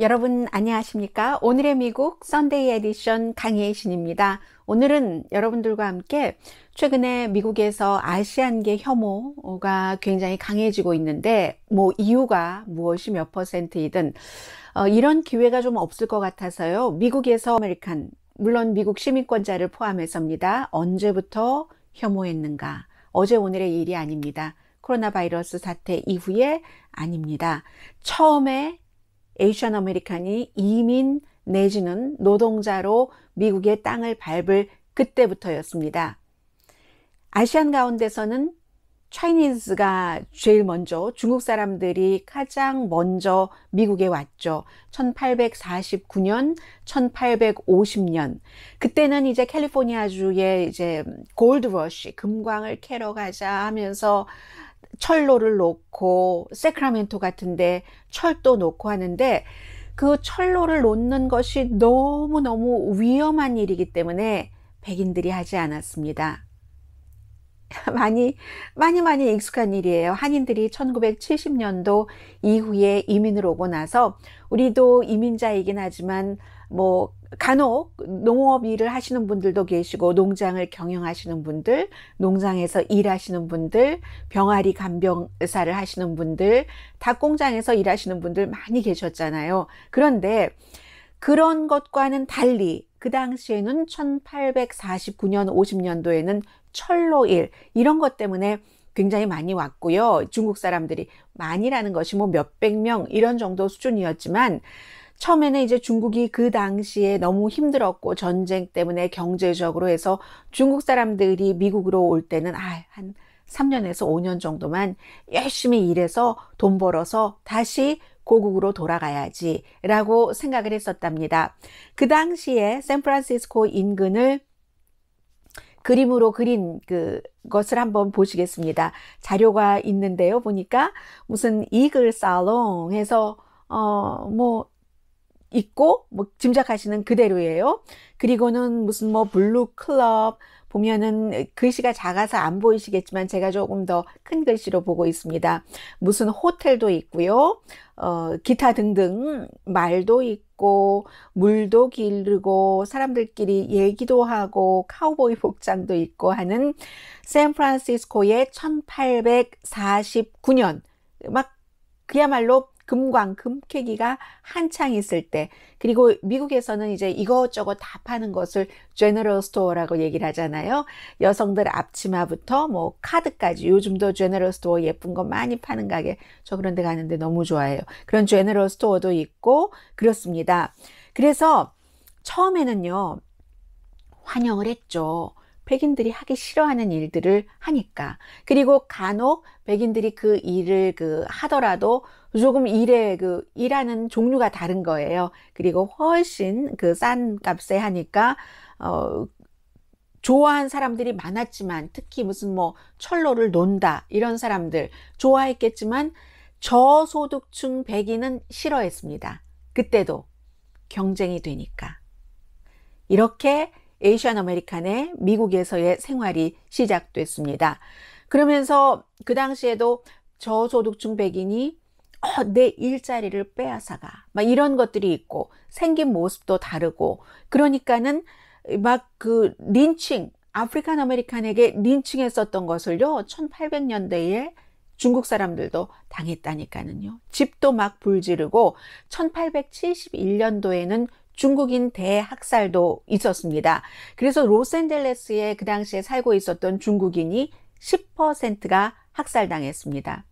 여러분 안녕하십니까? 오늘의 미국 썬데이 에디션 강의의 신입니다. 오늘은 여러분들과 함께 최근에 미국에서 아시안계 혐오가 굉장히 강해지고 있는데 뭐 이유가 무엇이 몇 퍼센트이든 어, 이런 기회가 좀 없을 것 같아서요. 미국에서 아메리칸 물론 미국 시민권자를 포함해서입니다. 언제부터 혐오했는가? 어제 오늘의 일이 아닙니다. 코로나 바이러스 사태 이후에 아닙니다. 처음에 에이션 아메리칸이 이민 내지는 노동자로 미국의 땅을 밟을 그때부터였습니다. 아시안 가운데서는 차이니즈가 제일 먼저 중국 사람들이 가장 먼저 미국에 왔죠. 1849년, 1850년. 그때는 이제 캘리포니아주의 이제 골드러쉬 금광을 캐러 가자 하면서 철로를 놓고 세크라멘토 같은데 철도 놓고 하는데 그 철로를 놓는 것이 너무너무 위험한 일이기 때문에 백인들이 하지 않았습니다. 많이, 많이, 많이 익숙한 일이에요. 한인들이 1970년도 이후에 이민을 오고 나서 우리도 이민자이긴 하지만 뭐 간혹 농업 일을 하시는 분들도 계시고 농장을 경영하시는 분들, 농장에서 일하시는 분들, 병아리 간병사를 하시는 분들, 닭공장에서 일하시는 분들 많이 계셨잖아요. 그런데 그런 것과는 달리 그 당시에는 1849년 50년도에는 철로일 이런 것 때문에 굉장히 많이 왔고요. 중국 사람들이 많이라는 것이 뭐 몇백 명 이런 정도 수준이었지만 처음에는 이제 중국이 그 당시에 너무 힘들었고 전쟁 때문에 경제적으로 해서 중국 사람들이 미국으로 올 때는 아, 한 3년에서 5년 정도만 열심히 일해서 돈 벌어서 다시 고국으로 돌아가야지 라고 생각을 했었답니다. 그 당시에 샌프란시스코 인근을 그림으로 그린 그 것을 한번 보시겠습니다. 자료가 있는데요. 보니까 무슨 이글 살롱 해서 어, 뭐, 있고 뭐 짐작하시는 그대로예요. 그리고는 무슨 뭐 블루 클럽 보면은 글씨가 작아서 안 보이시겠지만 제가 조금 더 큰 글씨로 보고 있습니다. 무슨 호텔도 있고요. 어, 기타 등등 말도 있고 물도 기르고 사람들끼리 얘기도 하고 카우보이 복장도 있고 하는 샌프란시스코의 1849년 막 그야말로 금광, 금캐기가 한창 있을 때, 그리고 미국에서는 이제 이것저것 다 파는 것을 제너럴 스토어라고 얘기를 하잖아요. 여성들 앞치마부터 뭐 카드까지 요즘도 제너럴 스토어 예쁜 거 많이 파는 가게 저 그런 데 가는데 너무 좋아해요. 그런 제너럴 스토어도 있고 그렇습니다. 그래서 처음에는요. 환영을 했죠. 백인들이 하기 싫어하는 일들을 하니까. 그리고 간혹 백인들이 그 일을 그 하더라도 조금 일의 그 일하는 종류가 다른 거예요. 그리고 훨씬 그 싼 값에 하니까 어 좋아한 사람들이 많았지만 특히 무슨 뭐 철로를 논다 이런 사람들 좋아했겠지만 저소득층 백인은 싫어했습니다. 그때도 경쟁이 되니까. 이렇게 에이션 아메리칸의 미국에서의 생활이 시작됐습니다. 그러면서 그 당시에도 저소득층 백인이 어, 내 일자리를 빼앗아가 막 이런 것들이 있고 생긴 모습도 다르고 그러니까는 막 그 린칭 아프리칸 아메리칸에게 린칭했었던 것을요 1800년대에 중국 사람들도 당했다니까는요. 집도 막 불지르고 1871년도에는 중국인 대학살도 있었습니다. 그래서 로스앤젤레스에 그 당시에 살고 있었던 중국인이 10%가 학살당했습니다.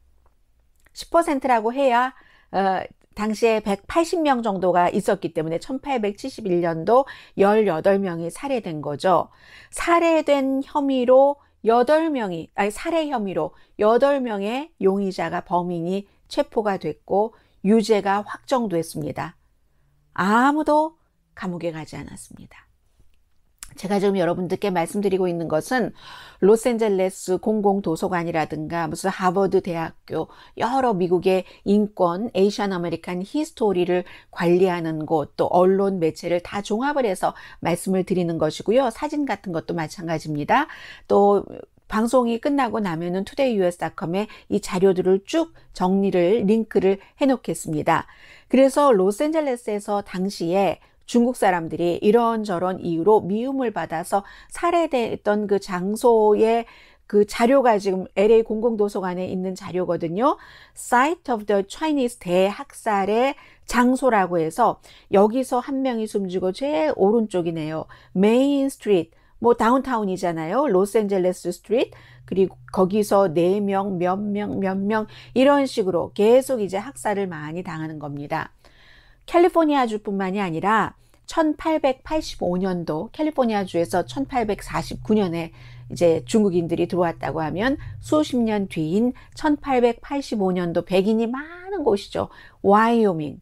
10%라고 해야 어, 당시에 180명 정도가 있었기 때문에 1871년도 18명이 살해된 거죠. 살해된 혐의로 8명이, 아니, 살해 혐의로 8명의 용의자가 범인이 체포가 됐고, 유죄가 확정됐습니다. 아무도 감옥에 가지 않았습니다. 제가 지금 여러분들께 말씀드리고 있는 것은 로스앤젤레스 공공도서관이라든가 무슨 하버드 대학교 여러 미국의 인권, 에이션 아메리칸 히스토리를 관리하는 곳 또 언론 매체를 다 종합을 해서 말씀을 드리는 것이고요. 사진 같은 것도 마찬가지입니다. 또 방송이 끝나고 나면은 투데이유에스닷컴에 이 자료들을 쭉 정리를 링크를 해 놓겠습니다. 그래서 로스앤젤레스에서 당시에 중국 사람들이 이런저런 이유로 미움을 받아서 살해됐던 그장소에그 자료가 지금 LA 공공도서관에 있는 자료거든요. Site of the Chinese 대학살의 장소라고 해서 여기서 한 명이 숨지고 제일 오른쪽이네요. Main Street, 뭐 다운타운이잖아요. 로스앤젤레스 스트리트 그리고 거기서 4 명, 몇 명, 몇 명 이런 식으로 계속 이제 학살을 많이 당하는 겁니다. 캘리포니아주뿐만이 아니라 1885년도 캘리포니아주에서 1849년에 이제 중국인들이 들어왔다고 하면 수십 년 뒤인 1885년도 백인이 많은 곳이죠. 와이오밍.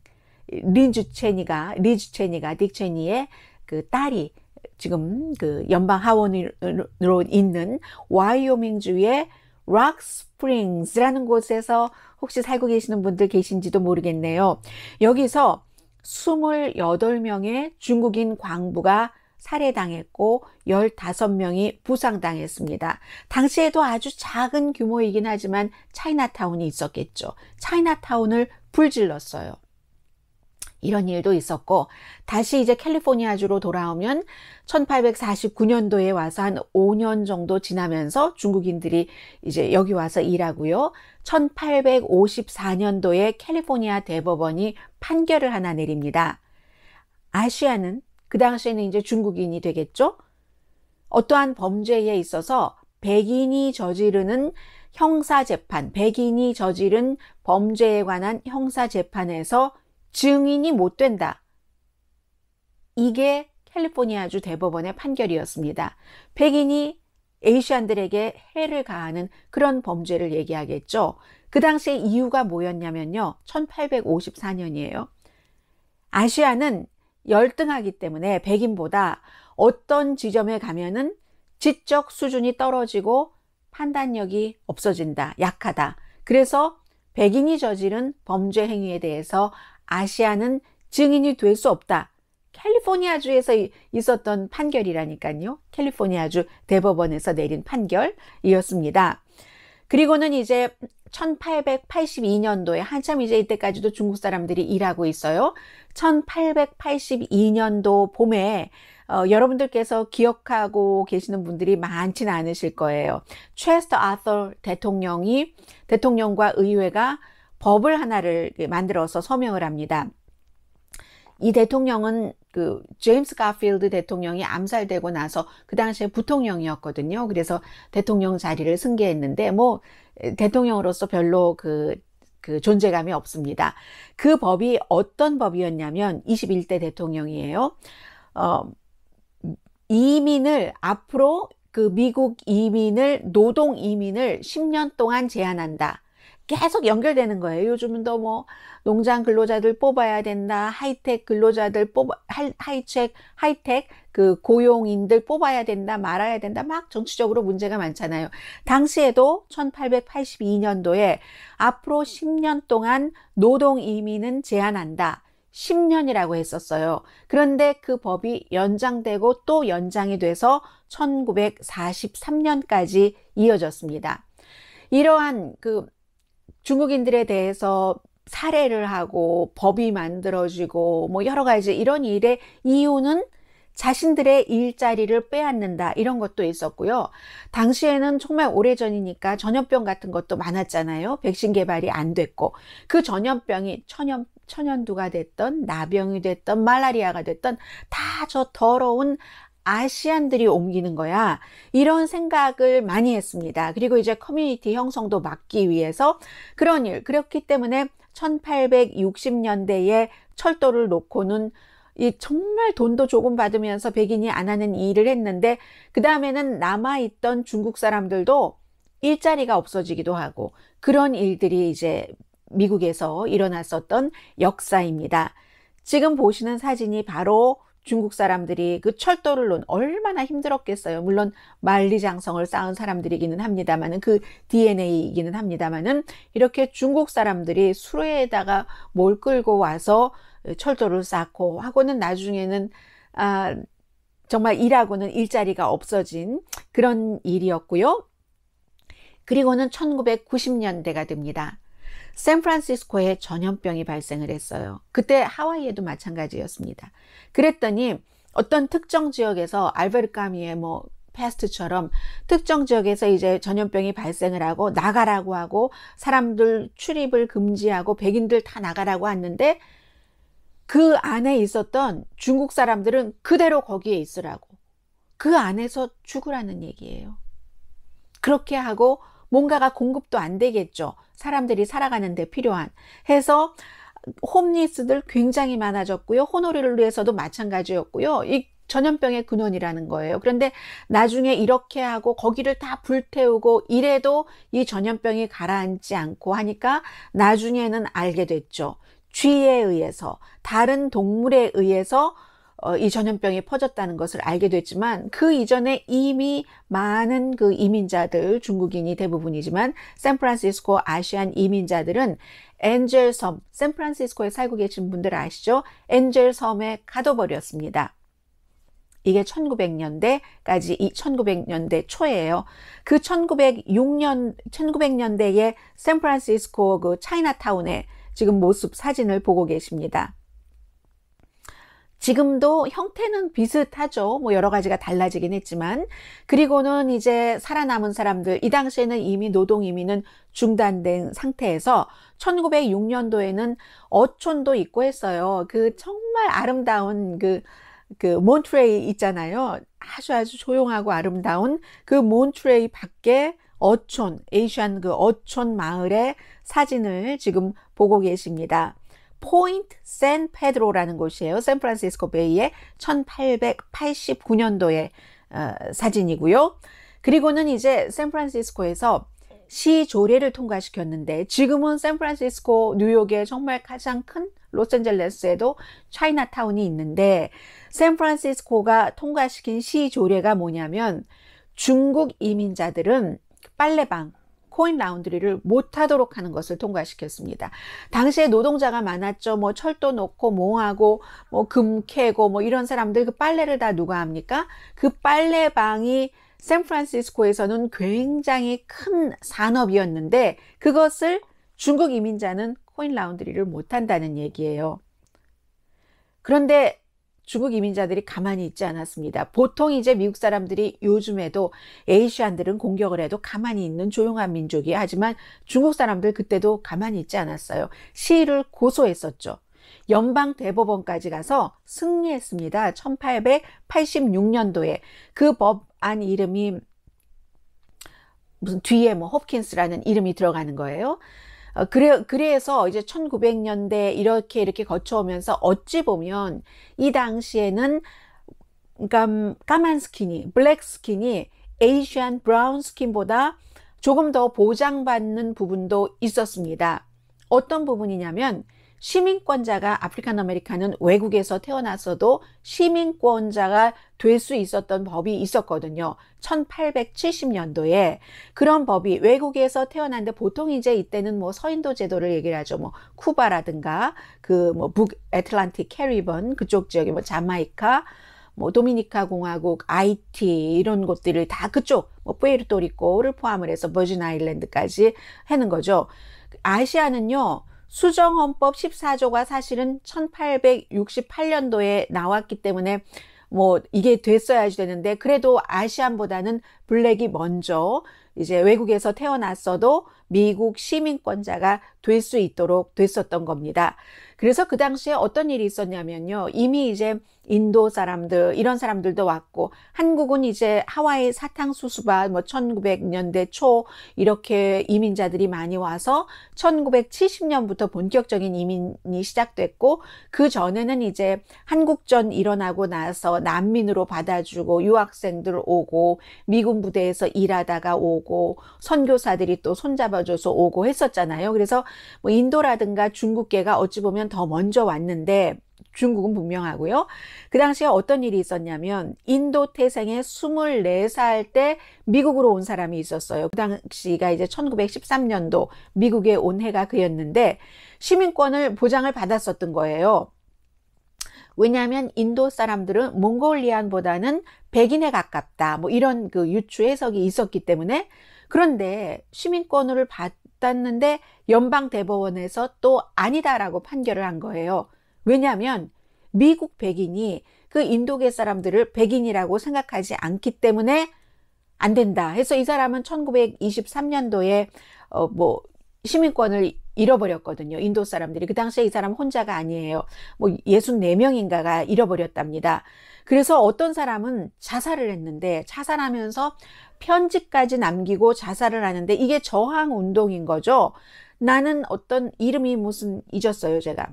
린즈 체니가, 리즈 체니가, 딕 체니의 그 딸이 지금 그 연방 하원으로 있는 와이오밍주의 락 스프링스라는 곳에서 혹시 살고 계시는 분들 계신지도 모르겠네요. 여기서 28명의 중국인 광부가 살해당했고 15명이 부상당했습니다. 당시에도 아주 작은 규모이긴 하지만 차이나타운이 있었겠죠. 차이나타운을 불질렀어요. 이런 일도 있었고 다시 이제 캘리포니아주로 돌아오면 1849년도에 와서 한 5년 정도 지나면서 중국인들이 이제 여기 와서 일하고요. 1854년도에 캘리포니아 대법원이 판결을 하나 내립니다. 아시아는 그 당시에는 이제 중국인이 되겠죠. 어떠한 범죄에 있어서 백인이 저지르는 형사재판, 백인이 저지른 범죄에 관한 형사재판에서 증인이 못 된다. 이게 캘리포니아주 대법원의 판결이었습니다. 백인이 에이시안들에게 해를 가하는 그런 범죄를 얘기하겠죠. 그 당시에 이유가 뭐였냐면요. 1854년이에요. 아시아는 열등하기 때문에 백인보다 어떤 지점에 가면은 지적 수준이 떨어지고 판단력이 없어진다, 약하다. 그래서 백인이 저지른 범죄 행위에 대해서 아시아는 증인이 될 수 없다. 캘리포니아주에서 있었던 판결이라니까요. 캘리포니아주 대법원에서 내린 판결이었습니다. 그리고는 이제 1882년도에 한참 이제 이때까지도 중국 사람들이 일하고 있어요. 1882년도 봄에 어, 여러분들께서 기억하고 계시는 분들이 많지는 않으실 거예요. 최스터 아서 대통령이 대통령과 의회가 법을 하나를 만들어서 서명을 합니다. 이 대통령은 그 제임스 가필드 대통령이 암살되고 나서 그 당시에 부통령이었거든요. 그래서 대통령 자리를 승계했는데 뭐 대통령으로서 별로 그, 그 존재감이 없습니다. 그 법이 어떤 법이었냐면 21대 대통령이에요. 어, 이민을 앞으로 그 미국 이민을 노동 이민을 10년 동안 제한한다. 계속 연결되는 거예요. 요즘은 또뭐 농장 근로자들 뽑아야 된다. 하이텍 근로자들 뽑아 하이텍 하이텍 그 고용인들 뽑아야 된다. 말아야 된다. 막 정치적으로 문제가 많잖아요. 당시에도 1882년도에 앞으로 10년 동안 노동 이민은 제한한다. 10년이라고 했었어요. 그런데 그 법이 연장되고 또 연장이 돼서 1943년까지 이어졌습니다. 이러한 그 중국인들에 대해서 사례를 하고 법이 만들어지고 뭐 여러 가지 이런 일의 이유는 자신들의 일자리를 빼앗는다 이런 것도 있었고요. 당시에는 정말 오래전이니까 전염병 같은 것도 많았잖아요. 백신 개발이 안 됐고 그 전염병이 천연 천연두가 됐던 나병이 됐던 말라리아가 됐던 다 저 더러운 아시안들이 옮기는 거야. 이런 생각을 많이 했습니다. 그리고 이제 커뮤니티 형성도 막기 위해서 그런 일. 그렇기 때문에 1860년대에 철도를 놓고는 이 정말 돈도 조금 받으면서 백인이 안 하는 일을 했는데 그 다음에는 남아 있던 중국 사람들도 일자리가 없어지기도 하고 그런 일들이 이제 미국에서 일어났었던 역사입니다. 지금 보시는 사진이 바로 중국 사람들이 그 철도를 논 얼마나 힘들었겠어요. 물론 만리장성을 쌓은 사람들이기는 합니다만은 그 DNA이기는 합니다만은 이렇게 중국 사람들이 수레에다가 뭘 끌고 와서 철도를 쌓고 하고는 나중에는 아 정말 일하고는 일자리가 없어진 그런 일이었고요. 그리고는 1990년대가 됩니다. 샌프란시스코에 전염병이 발생을 했어요. 그때 하와이에도 마찬가지였습니다. 그랬더니 어떤 특정 지역에서 알베르카미의 뭐 패스트처럼 특정 지역에서 이제 전염병이 발생을 하고 나가라고 하고 사람들 출입을 금지하고 백인들 다 나가라고 하는데 그 안에 있었던 중국 사람들은 그대로 거기에 있으라고 그 안에서 죽으라는 얘기예요. 그렇게 하고 뭔가가 공급도 안 되겠죠. 사람들이 살아가는데 필요한. 해서 홈리스들 굉장히 많아졌고요. 호놀이를위해서도 마찬가지였고요. 이 전염병의 근원이라는 거예요. 그런데 나중에 이렇게 하고 거기를 다 불태우고 이래도 이 전염병이 가라앉지 않고 하니까 나중에는 알게 됐죠. 쥐에 의해서, 다른 동물에 의해서 어, 이 전염병이 퍼졌다는 것을 알게 됐지만 그 이전에 이미 많은 그 이민자들 중국인이 대부분이지만 샌프란시스코 아시안 이민자들은 엔젤 섬, 샌프란시스코에 살고 계신 분들 아시죠? 엔젤 섬에 가둬버렸습니다. 이게 1900년대까지 이 1900년대 초예요. 그 1906년 1900년대에 샌프란시스코 그 차이나타운의 지금 모습 사진을 보고 계십니다. 지금도 형태는 비슷하죠. 뭐 여러 가지가 달라지긴 했지만 그리고는 이제 살아남은 사람들 이 당시에는 이미 노동 이민은 중단된 상태에서 1906년도에는 어촌도 있고 했어요. 그 정말 아름다운 그그 그 몬트레이 있잖아요. 아주 아주 조용하고 아름다운 그 몬트레이 밖에 어촌, 에이시안 그 어촌 마을의 사진을 지금 보고 계십니다. 포인트 샌 페드로라는 곳이에요. 샌프란시스코 베이의 1889년도의 어, 사진이고요. 그리고는 이제 샌프란시스코에서 시 조례를 통과시켰는데 지금은 샌프란시스코 뉴욕의 정말 가장 큰 로스앤젤레스에도 차이나타운이 있는데 샌프란시스코가 통과시킨 시 조례가 뭐냐면 중국 이민자들은 빨래방 코인 라운드리를 못하도록 하는 것을 통과시켰습니다. 당시에 노동자가 많았죠. 뭐 철도 놓고 몽하고 뭐 금 캐고 뭐 이런 사람들 그 빨래를 다 누가 합니까? 그 빨래방이 샌프란시스코에서는 굉장히 큰 산업이었는데 그것을 중국 이민자는 코인 라운드리를 못한다는 얘기예요. 그런데 중국 이민자들이 가만히 있지 않았습니다. 보통 이제 미국 사람들이 요즘에도 에이시안들은 공격을 해도 가만히 있는 조용한 민족이 하지만 중국 사람들 그때도 가만히 있지 않았어요. 시위를 고소했었죠. 연방 대법원까지 가서 승리했습니다. 1886년도에 그 법안 이름이 무슨 뒤에 뭐 홉킨스라는 이름이 들어가는 거예요. 어, 그래, 그래서 이제 1900년대 이렇게 이렇게 거쳐오면서 어찌 보면 이 당시에는 그러니까 까만 스킨이, 블랙 스킨이 에이시안 브라운 스킨보다 조금 더 보장받는 부분도 있었습니다. 어떤 부분이냐면 시민권자가 아프리칸 아메리카는 외국에서 태어났어도 시민권자가 될 수 있었던 법이 있었거든요. 1870년도에 그런 법이 외국에서 태어났는데 보통 이제 이때는 뭐 서인도 제도를 얘기를 하죠. 뭐 쿠바라든가 그 뭐 북애틀란틱 캐리번 그쪽 지역에 뭐 자마이카 뭐 도미니카 공화국, 아이티 이런 곳들을 다 그쪽 뭐 뿌에르토리코를 포함을 해서 버진 아일랜드까지 하는 거죠. 아시아는요. 수정헌법 14조가 사실은 1868년도에 나왔기 때문에 뭐 이게 됐어야지 되는데 그래도 아시안보다는 블랙이 먼저 이제 외국에서 태어났어도 미국 시민권자가 될 수 있도록 됐었던 겁니다. 그래서 그 당시에 어떤 일이 있었냐면요. 이미 이제 인도 사람들 이런 사람들도 왔고 한국은 이제 하와이 사탕수수밭 뭐 1900년대 초 이렇게 이민자들이 많이 와서 1970년부터 본격적인 이민이 시작됐고 그 전에는 이제 한국전 일어나고 나서 난민으로 받아주고 유학생들 오고 미군 부대에서 일하다가 오고 선교사들이 또 손잡아줘서 오고 했었잖아요. 그래서 뭐 인도라든가 중국계가 어찌 보면 더 먼저 왔는데 중국은 분명하고요. 그 당시에 어떤 일이 있었냐면 인도 태생의 24살 때 미국으로 온 사람이 있었어요. 그 당시가 이제 1913년도 미국에 온 해가 그였는데 시민권을 보장을 받았었던 거예요. 왜냐하면 인도 사람들은 몽골리안보다는 백인에 가깝다. 뭐 이런 그 유추 해석이 있었기 때문에 그런데 시민권을 받았는데 연방대법원에서 또 아니다라고 판결을 한 거예요. 왜냐하면 미국 백인이 그 인도계 사람들을 백인이라고 생각하지 않기 때문에 안 된다 해서 이 사람은 1923년도에 어 뭐 시민권을 잃어버렸거든요. 인도 사람들이. 그 당시에 이 사람 혼자가 아니에요. 뭐 64명인가가 잃어버렸답니다. 그래서 어떤 사람은 자살을 했는데 자살하면서 편지까지 남기고 자살을 하는데 이게 저항 운동인 거죠. 나는 어떤 이름이 무슨 잊었어요, 제가.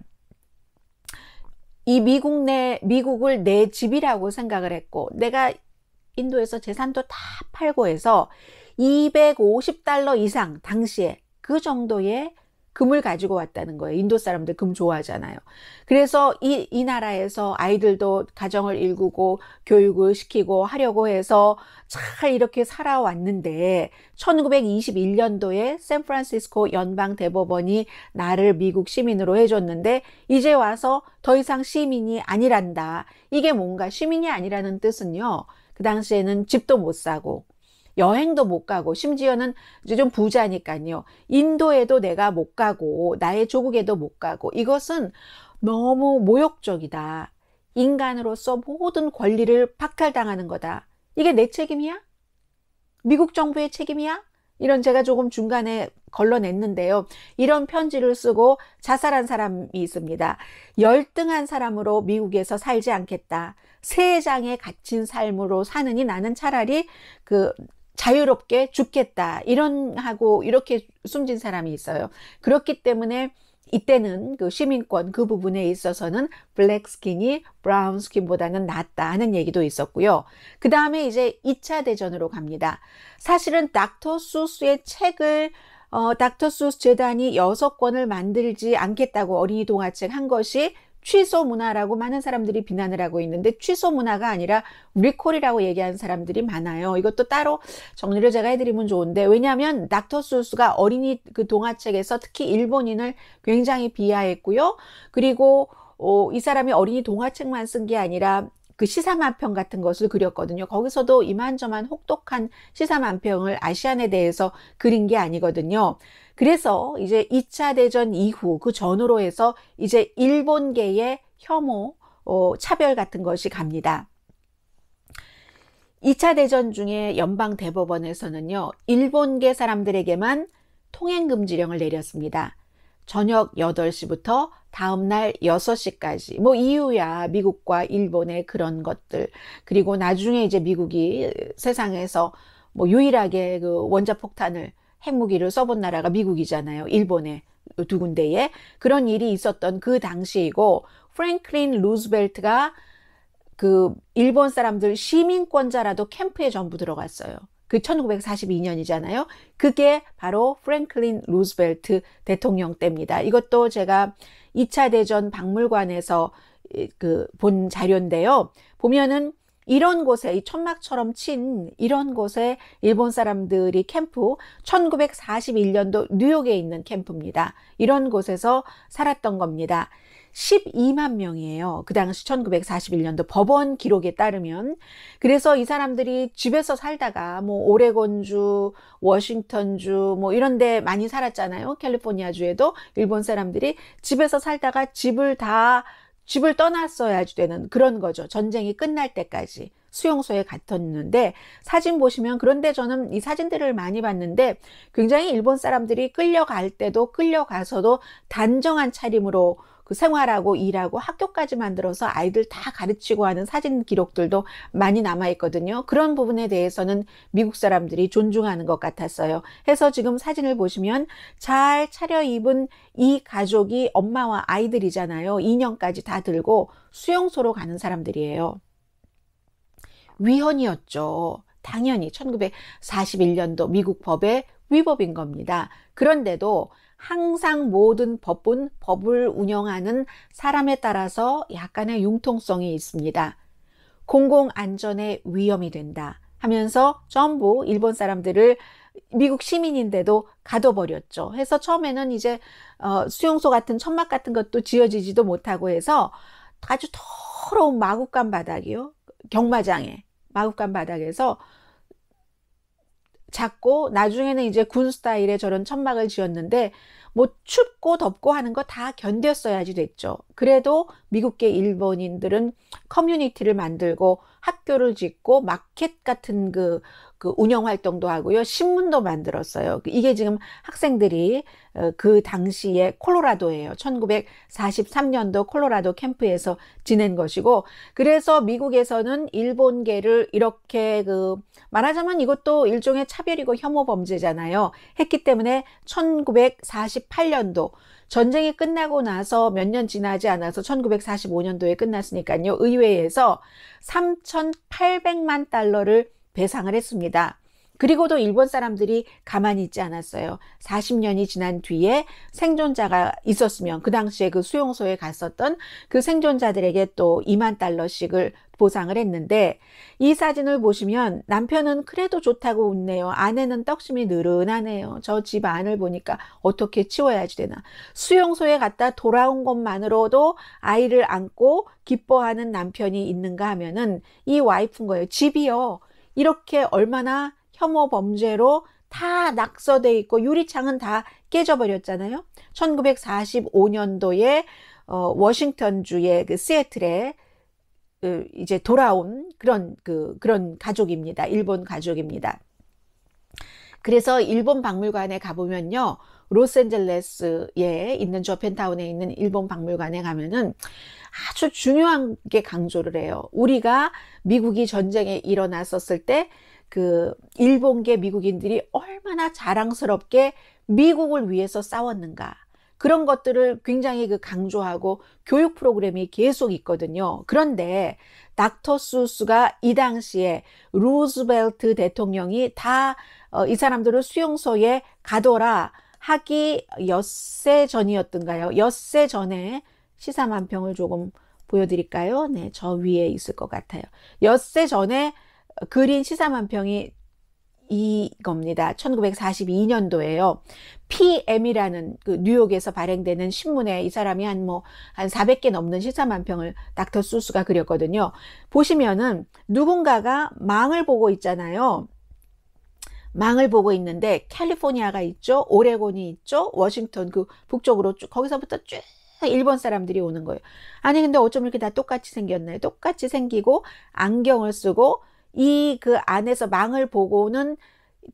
이 미국 내 미국을 내 집이라고 생각을 했고 내가 인도에서 재산도 다 팔고 해서 250달러 이상 당시에 그 정도의 금을 가지고 왔다는 거예요. 인도 사람들 금 좋아하잖아요. 그래서 이, 이 나라에서 아이들도 가정을 일구고 교육을 시키고 하려고 해서 잘 이렇게 살아왔는데 1921년도에 샌프란시스코 연방 대법원이 나를 미국 시민으로 해줬는데 이제 와서 더 이상 시민이 아니란다. 이게 뭔가 시민이 아니라는 뜻은요. 그 당시에는 집도 못 사고 여행도 못 가고 심지어는 이제 좀 부자니까요. 인도에도 내가 못 가고 나의 조국에도 못 가고 이것은 너무 모욕적이다. 인간으로서 모든 권리를 박탈당하는 거다. 이게 내 책임이야? 미국 정부의 책임이야? 이런 제가 조금 중간에 걸러냈는데요. 이런 편지를 쓰고 자살한 사람이 있습니다. 열등한 사람으로 미국에서 살지 않겠다. 세 장에 갇힌 삶으로 사느니 나는 차라리 그 자유롭게 죽겠다 이런 하고 이렇게 숨진 사람이 있어요. 그렇기 때문에 이때는 그 시민권 그 부분에 있어서는 블랙 스킨이 브라운 스킨보다는 낫다 하는 얘기도 있었고요. 그 다음에 이제 2차 대전으로 갑니다. 사실은 닥터 수스의 책을 어, 닥터 수스 재단이 6권을 만들지 않겠다고 어린이 동화책 한 것이 취소 문화라고 많은 사람들이 비난을 하고 있는데 취소 문화가 아니라 리콜이라고 얘기하는 사람들이 많아요. 이것도 따로 정리를 제가 해드리면 좋은데 왜냐하면 닥터 수스가 어린이 그 동화책에서 특히 일본인을 굉장히 비하했고요. 그리고 어, 이 사람이 어린이 동화책만 쓴 게 아니라 그 시사만평 같은 것을 그렸거든요. 거기서도 이만저만 혹독한 시사만평을 아시안에 대해서 그린 게 아니거든요. 그래서 이제 2차 대전 이후 그 전후로 해서 이제 일본계의 혐오, 어, 차별 같은 것이 갑니다. 2차 대전 중에 연방 대법원에서는요, 일본계 사람들에게만 통행금지령을 내렸습니다. 저녁 8시부터 다음날 6시까지. 뭐 이유야 미국과 일본의 그런 것들. 그리고 나중에 이제 미국이 세상에서 뭐 유일하게 그 원자폭탄을 핵무기를 써본 나라가 미국이잖아요. 일본에 두 군데에 그런 일이 있었던 그 당시이고 프랭클린 루즈벨트가 그 일본 사람들 시민권자라도 캠프에 전부 들어갔어요. 그 1942년이잖아요. 그게 바로 프랭클린 루즈벨트 대통령 때입니다. 이것도 제가 2차 대전 박물관에서 그 본 자료인데요. 보면은 이런 곳에 이 천막처럼 친 이런 곳에 일본 사람들이 캠프 1941년도 뉴욕에 있는 캠프입니다. 이런 곳에서 살았던 겁니다. 12만 명이에요. 그 당시 1941년도 법원 기록에 따르면. 그래서 이 사람들이 집에서 살다가 뭐 오레곤주, 워싱턴주 뭐 이런 데 많이 살았잖아요. 캘리포니아주에도 일본 사람들이 집에서 살다가 집을 다 집을 떠났어야지 되는 그런 거죠. 전쟁이 끝날 때까지 수용소에 갇혔는데 사진 보시면 그런데 저는 이 사진들을 많이 봤는데 굉장히 일본 사람들이 끌려갈 때도 끌려가서도 단정한 차림으로 생활하고 일하고 학교까지 만들어서 아이들 다 가르치고 하는 사진 기록들도 많이 남아 있거든요. 그런 부분에 대해서는 미국 사람들이 존중하는 것 같았어요. 해서 지금 사진을 보시면 잘 차려입은 이 가족이 엄마와 아이들이잖아요. 인형까지 다 들고 수용소로 가는 사람들이에요. 위헌이었죠. 당연히 1941년도 미국 법의 위법인 겁니다. 그런데도 항상 모든 법은 법을 운영하는 사람에 따라서 약간의 융통성이 있습니다. 공공안전에 위험이 된다 하면서 전부 일본 사람들을 미국 시민인데도 가둬버렸죠. 해서 처음에는 이제 어, 수용소 같은 천막 같은 것도 지어지지도 못하고 해서 아주 더러운 마구간 바닥이요. 경마장에 마구간 바닥에서 작고 나중에는 이제 군 스타일의 저런 천막을 지었는데 뭐 춥고 덥고 하는 거 다 견뎠어야지 됐죠. 그래도 미국계 일본인들은 커뮤니티를 만들고 학교를 짓고 마켓 같은 그그 운영 활동도 하고요. 신문도 만들었어요. 이게 지금 학생들이 어, 그 당시에 콜로라도예요. 1943년도 콜로라도 캠프에서 지낸 것이고 그래서 미국에서는 일본계를 이렇게 그 말하자면 이것도 일종의 차별이고 혐오 범죄잖아요. 했기 때문에 1948년도 전쟁이 끝나고 나서 몇 년 지나지 않아서 1945년도에 끝났으니까요. 의회에서 3,800만 달러를 배상을 했습니다. 그리고도 일본 사람들이 가만히 있지 않았어요. 40년이 지난 뒤에 생존자가 있었으면 그 당시에 그 수용소에 갔었던 그 생존자들에게 또 2만 달러씩을 보상을 했는데 이 사진을 보시면 남편은 그래도 좋다고 웃네요. 아내는 떡심이 느른하네요. 저 집 안을 보니까 어떻게 치워야지 되나. 수용소에 갔다 돌아온 것만으로도 아이를 안고 기뻐하는 남편이 있는가 하면은 이 와이프인 거예요. 집이요. 이렇게 얼마나 혐오 범죄로 다 낙서돼 있고 유리창은 다 깨져버렸잖아요. 1945년도에 어, 워싱턴주의 그 시애틀에 그 이제 돌아온 그런 그 그런 가족입니다. 일본 가족입니다. 그래서 일본 박물관에 가보면요. 로스앤젤레스에 있는 저 펜타운에 있는 일본 박물관에 가면은 아주 중요한 게 강조를 해요. 우리가 미국이 전쟁에 일어났었을 때 그 일본계 미국인들이 얼마나 자랑스럽게 미국을 위해서 싸웠는가. 그런 것들을 굉장히 그 강조하고 교육 프로그램이 계속 있거든요. 그런데 닥터 수스가 이 당시에 루즈벨트 대통령이 다이 어, 사람들을 수용소에 가둬라 하기 엿새 전이었던가요? 엿새 전에 시사 만평을 조금 보여드릴까요? 네, 저 위에 있을 것 같아요. 엿새 전에 그린 시사 만평이 이겁니다. 1942년도에요. PM이라는 그 뉴욕에서 발행되는 신문에 이 사람이 한 뭐한 뭐한 400개 넘는 시사만평을 닥터 수스가 그렸거든요. 보시면은 누군가가 망을 보고 있잖아요. 망을 보고 있는데 캘리포니아가 있죠. 오레곤이 있죠. 워싱턴 그 북쪽으로 쭉 거기서부터 쭉 일본 사람들이 오는 거예요. 아니 근데 어쩜 이렇게 다 똑같이 생겼나요? 똑같이 생기고 안경을 쓰고 이 그 안에서 망을 보고는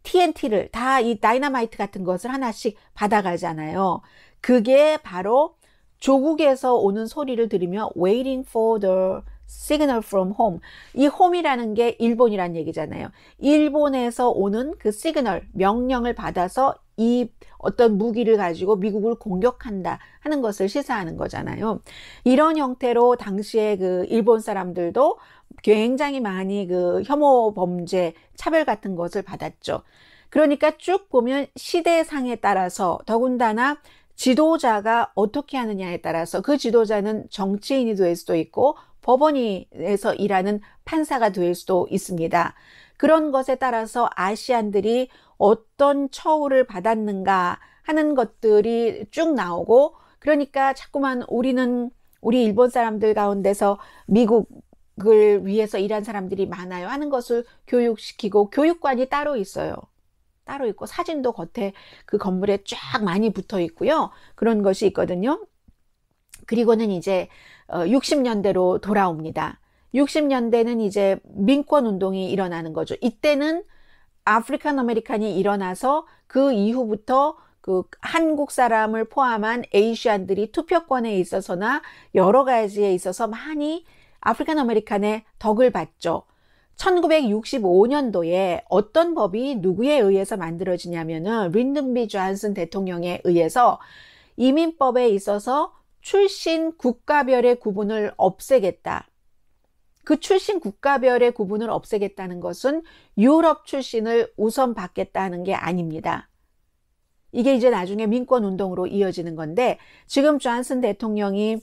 TNT를 다 이 다이나마이트 같은 것을 하나씩 받아가잖아요. 그게 바로 조국에서 오는 소리를 들으며 waiting for the signal from home. 이 home이라는 게 일본이란 얘기잖아요. 일본에서 오는 그 시그널, 명령을 받아서 이 어떤 무기를 가지고 미국을 공격한다 하는 것을 시사하는 거잖아요. 이런 형태로 당시에 그 일본 사람들도 굉장히 많이 그 혐오 범죄, 차별 같은 것을 받았죠. 그러니까 쭉 보면 시대상에 따라서 더군다나 지도자가 어떻게 하느냐에 따라서 그 지도자는 정치인이 될 수도 있고 법원에서 일하는 판사가 될 수도 있습니다. 그런 것에 따라서 아시안들이 어떤 처우를 받았는가 하는 것들이 쭉 나오고 그러니까 자꾸만 우리는 우리 일본 사람들 가운데서 미국을 위해서 일한 사람들이 많아요 하는 것을 교육시키고 교육관이 따로 있어요. 따로 있고 사진도 겉에 그 건물에 쫙 많이 붙어 있고요. 그런 것이 있거든요. 그리고는 이제 60년대로 어, 돌아옵니다. 60년대는 이제 민권 운동이 일어나는 거죠. 이때는 아프리칸 아메리칸이 일어나서 그 이후부터 그 한국 사람을 포함한 에이시안들이 투표권에 있어서나 여러 가지에 있어서 많이 아프리칸 아메리칸의 덕을 봤죠. 1965년도에 어떤 법이 누구에 의해서 만들어지냐면은 린든비 존슨 대통령에 의해서 이민법에 있어서 출신 국가별의 구분을 없애겠다. 그 출신 국가별의 구분을 없애겠다는 것은 유럽 출신을 우선 받겠다는 게 아닙니다. 이게 이제 나중에 민권 운동으로 이어지는 건데 지금 존슨 대통령이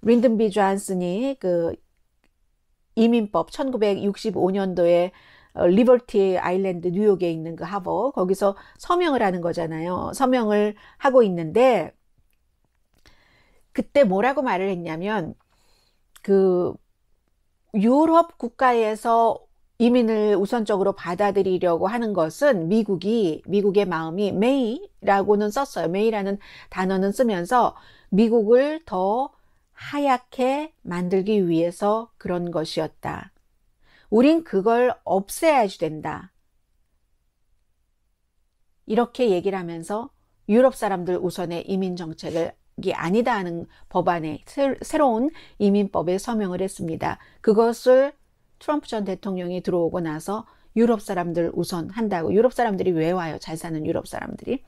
린든비 존슨이 그 이민법 1965년도에 어, 리버티 아일랜드 뉴욕에 있는 그 하버 거기서 서명을 하는 거잖아요. 서명을 하고 있는데 그때 뭐라고 말을 했냐면 그 유럽 국가에서 이민을 우선적으로 받아들이려고 하는 것은 미국이 미국의 마음이 메이라고는 썼어요. 메이라는 단어는 쓰면서 미국을 더 하얗게 만들기 위해서 그런 것이었다. 우린 그걸 없애야지 된다. 이렇게 얘기를 하면서 유럽 사람들 우선의 이민 정책을 이 아니다 하는 법안에 새로운 이민법에 서명을 했습니다. 그것을 트럼프 전 대통령이 들어오고 나서 유럽 사람들 우선 한다고 유럽 사람들이 왜 와요? 잘 사는 유럽 사람들이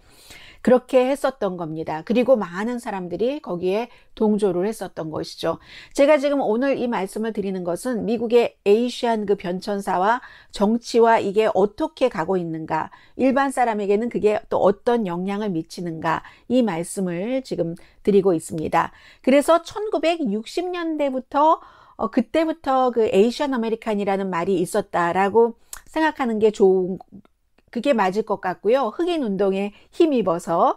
그렇게 했었던 겁니다. 그리고 많은 사람들이 거기에 동조를 했었던 것이죠. 제가 지금 오늘 이 말씀을 드리는 것은 미국의 에이시안 그 변천사와 정치와 이게 어떻게 가고 있는가, 일반 사람에게는 그게 또 어떤 영향을 미치는가, 이 말씀을 지금 드리고 있습니다. 그래서 1960년대부터 어, 그때부터 그에이시안 아메리칸이라는 말이 있었다라고 생각하는 게 좋은 그게 맞을 것 같고요. 흑인 운동에 힘입어서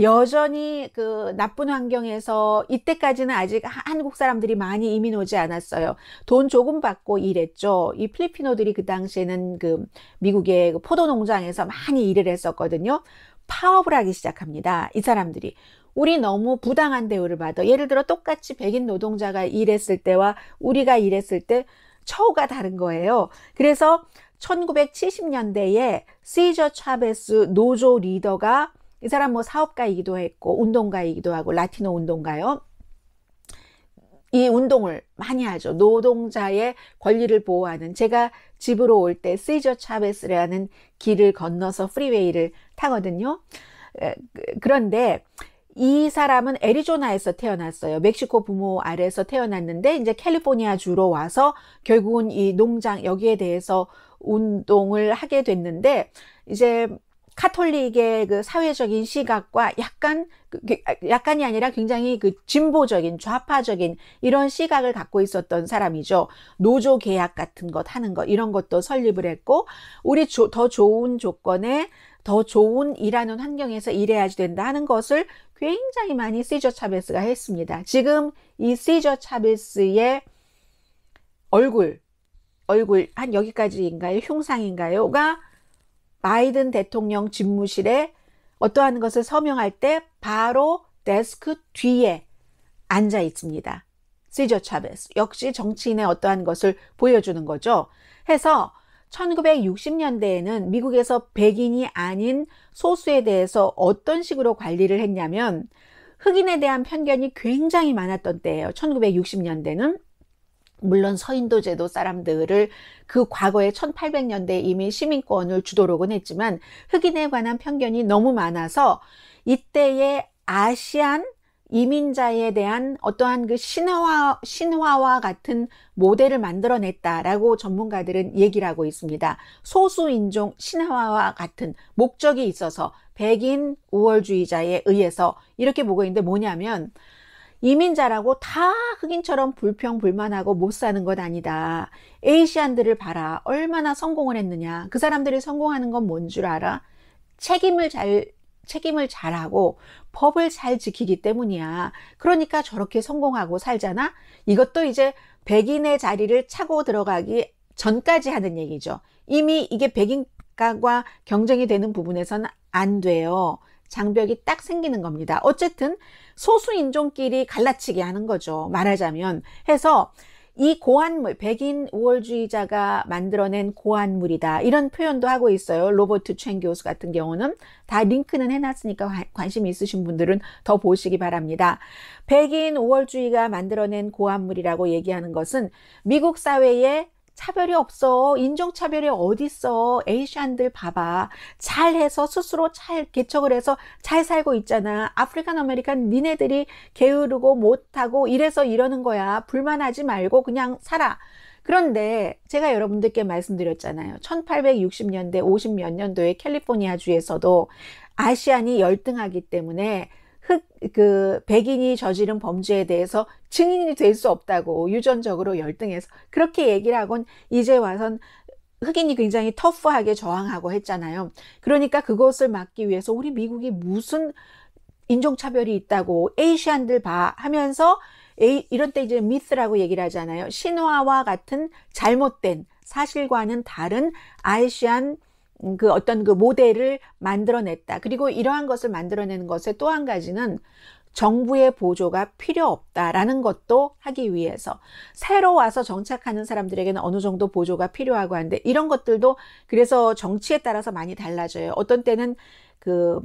여전히 그 나쁜 환경에서 이때까지는 아직 한국 사람들이 많이 이민 오지 않았어요. 돈 조금 받고 일했죠. 이 필리피노들이 그 당시에는 그 미국의 그 포도 농장에서 많이 일을 했었거든요. 파업을 하기 시작합니다. 이 사람들이. 우리 너무 부당한 대우를 받아. 예를 들어 똑같이 백인 노동자가 일했을 때와 우리가 일했을 때 처우가 다른 거예요. 그래서 1970년대에 시저 차베스 노조 리더가 이 사람 뭐 사업가이기도 했고 운동가이기도 하고 라티노 운동가요. 이 운동을 많이 하죠. 노동자의 권리를 보호하는 제가 집으로 올 때 시저 차베스라는 길을 건너서 프리웨이를 타거든요. 그, 그런데 이 사람은 애리조나에서 태어났어요. 멕시코 부모 아래에서 태어났는데 이제 캘리포니아 주로 와서 결국은 이 농장 여기에 대해서 운동을 하게 됐는데 이제 카톨릭의 그 사회적인 시각과 약간 그, 그, 아, 약간이 아니라 굉장히 그 진보적인 좌파적인 이런 시각을 갖고 있었던 사람이죠. 노조 계약 같은 것 하는 것 이런 것도 설립을 했고 우리 조, 더 좋은 조건에 더 좋은 일하는 환경에서 일해야지 된다 하는 것을 굉장히 많이 시저 차베스가 했습니다. 지금 이 시저 차베스의 얼굴, 얼굴 한 여기까지인가요? 흉상인가요?가 바이든 대통령 집무실에 어떠한 것을 서명할 때 바로 데스크 뒤에 앉아 있습니다. 시저 차베스 역시 정치인의 어떠한 것을 보여주는 거죠. 해서 1960년대에는 미국에서 백인이 아닌 소수에 대해서 어떤 식으로 관리를 했냐면 흑인에 대한 편견이 굉장히 많았던 때예요. 1960년대는 물론 서인도 제도 사람들을 그 과거의 1800년대 이미 시민권을 주도록은 했지만 흑인에 관한 편견이 너무 많아서 이때의 아시안 이민자에 대한 어떠한 그 신화, 와 신화와 같은 모델을 만들어냈다라고 전문가들은 얘기를 하고 있습니다. 소수인종 신화와 같은 목적이 있어서 백인 우월주의자에 의해서 이렇게 보고 있는데 뭐냐면 이민자라고 다 흑인처럼 불평불만하고 못 사는 것 아니다. 에이시안들을 봐라. 얼마나 성공을 했느냐. 그 사람들이 성공하는 건 뭔 줄 알아? 책임을 잘 책임을 잘하고 법을 잘 지키기 때문이야. 그러니까 저렇게 성공하고 살잖아? 이것도 이제 백인의 자리를 차고 들어가기 전까지 하는 얘기죠. 이미 이게 백인과 경쟁이 되는 부분에서는 안 돼요. 장벽이 딱 생기는 겁니다. 어쨌든 소수인종끼리 갈라치게 하는 거죠. 말하자면 해서 이 고안물, 백인 우월주의자가 만들어낸 고안물이다. 이런 표현도 하고 있어요. 로버트 챙 교수 같은 경우는. 다 링크는 해놨으니까 관심이 있으신 분들은 더 보시기 바랍니다. 백인 우월주의가 만들어낸 고안물이라고 얘기하는 것은 미국 사회에 차별이 없어. 인종차별이 어딨어. 에이시안들 봐봐. 잘해서 스스로 잘 개척을 해서 잘 살고 있잖아. 아프리칸 아메리칸 니네들이 게으르고 못하고 이래서 이러는 거야. 불만하지 말고 그냥 살아. 그런데 제가 여러분들께 말씀드렸잖아요. 1860년대 50몇 년도에 캘리포니아주에서도 아시안이 열등하기 때문에 흑, 그 백인이 저지른 범죄에 대해서 증인이 될 수 없다고 유전적으로 열등해서 그렇게 얘기를 하곤 이제 와선 흑인이 굉장히 터프하게 저항하고 했잖아요. 그러니까 그것을 막기 위해서 우리 미국이 무슨 인종차별이 있다고 에이시안들 봐 하면서 에이, 이런 때 이제 미스라고 얘기를 하잖아요. 신화와 같은 잘못된 사실과는 다른 아이시안 그 어떤 그 모델을 만들어냈다. 그리고 이러한 것을 만들어내는 것의 또한 가지는 정부의 보조가 필요 없다라는 것도 하기 위해서 새로 와서 정착하는 사람들에게는 어느 정도 보조가 필요하고 하는데 이런 것들도 그래서 정치에 따라서 많이 달라져요. 어떤 때는 그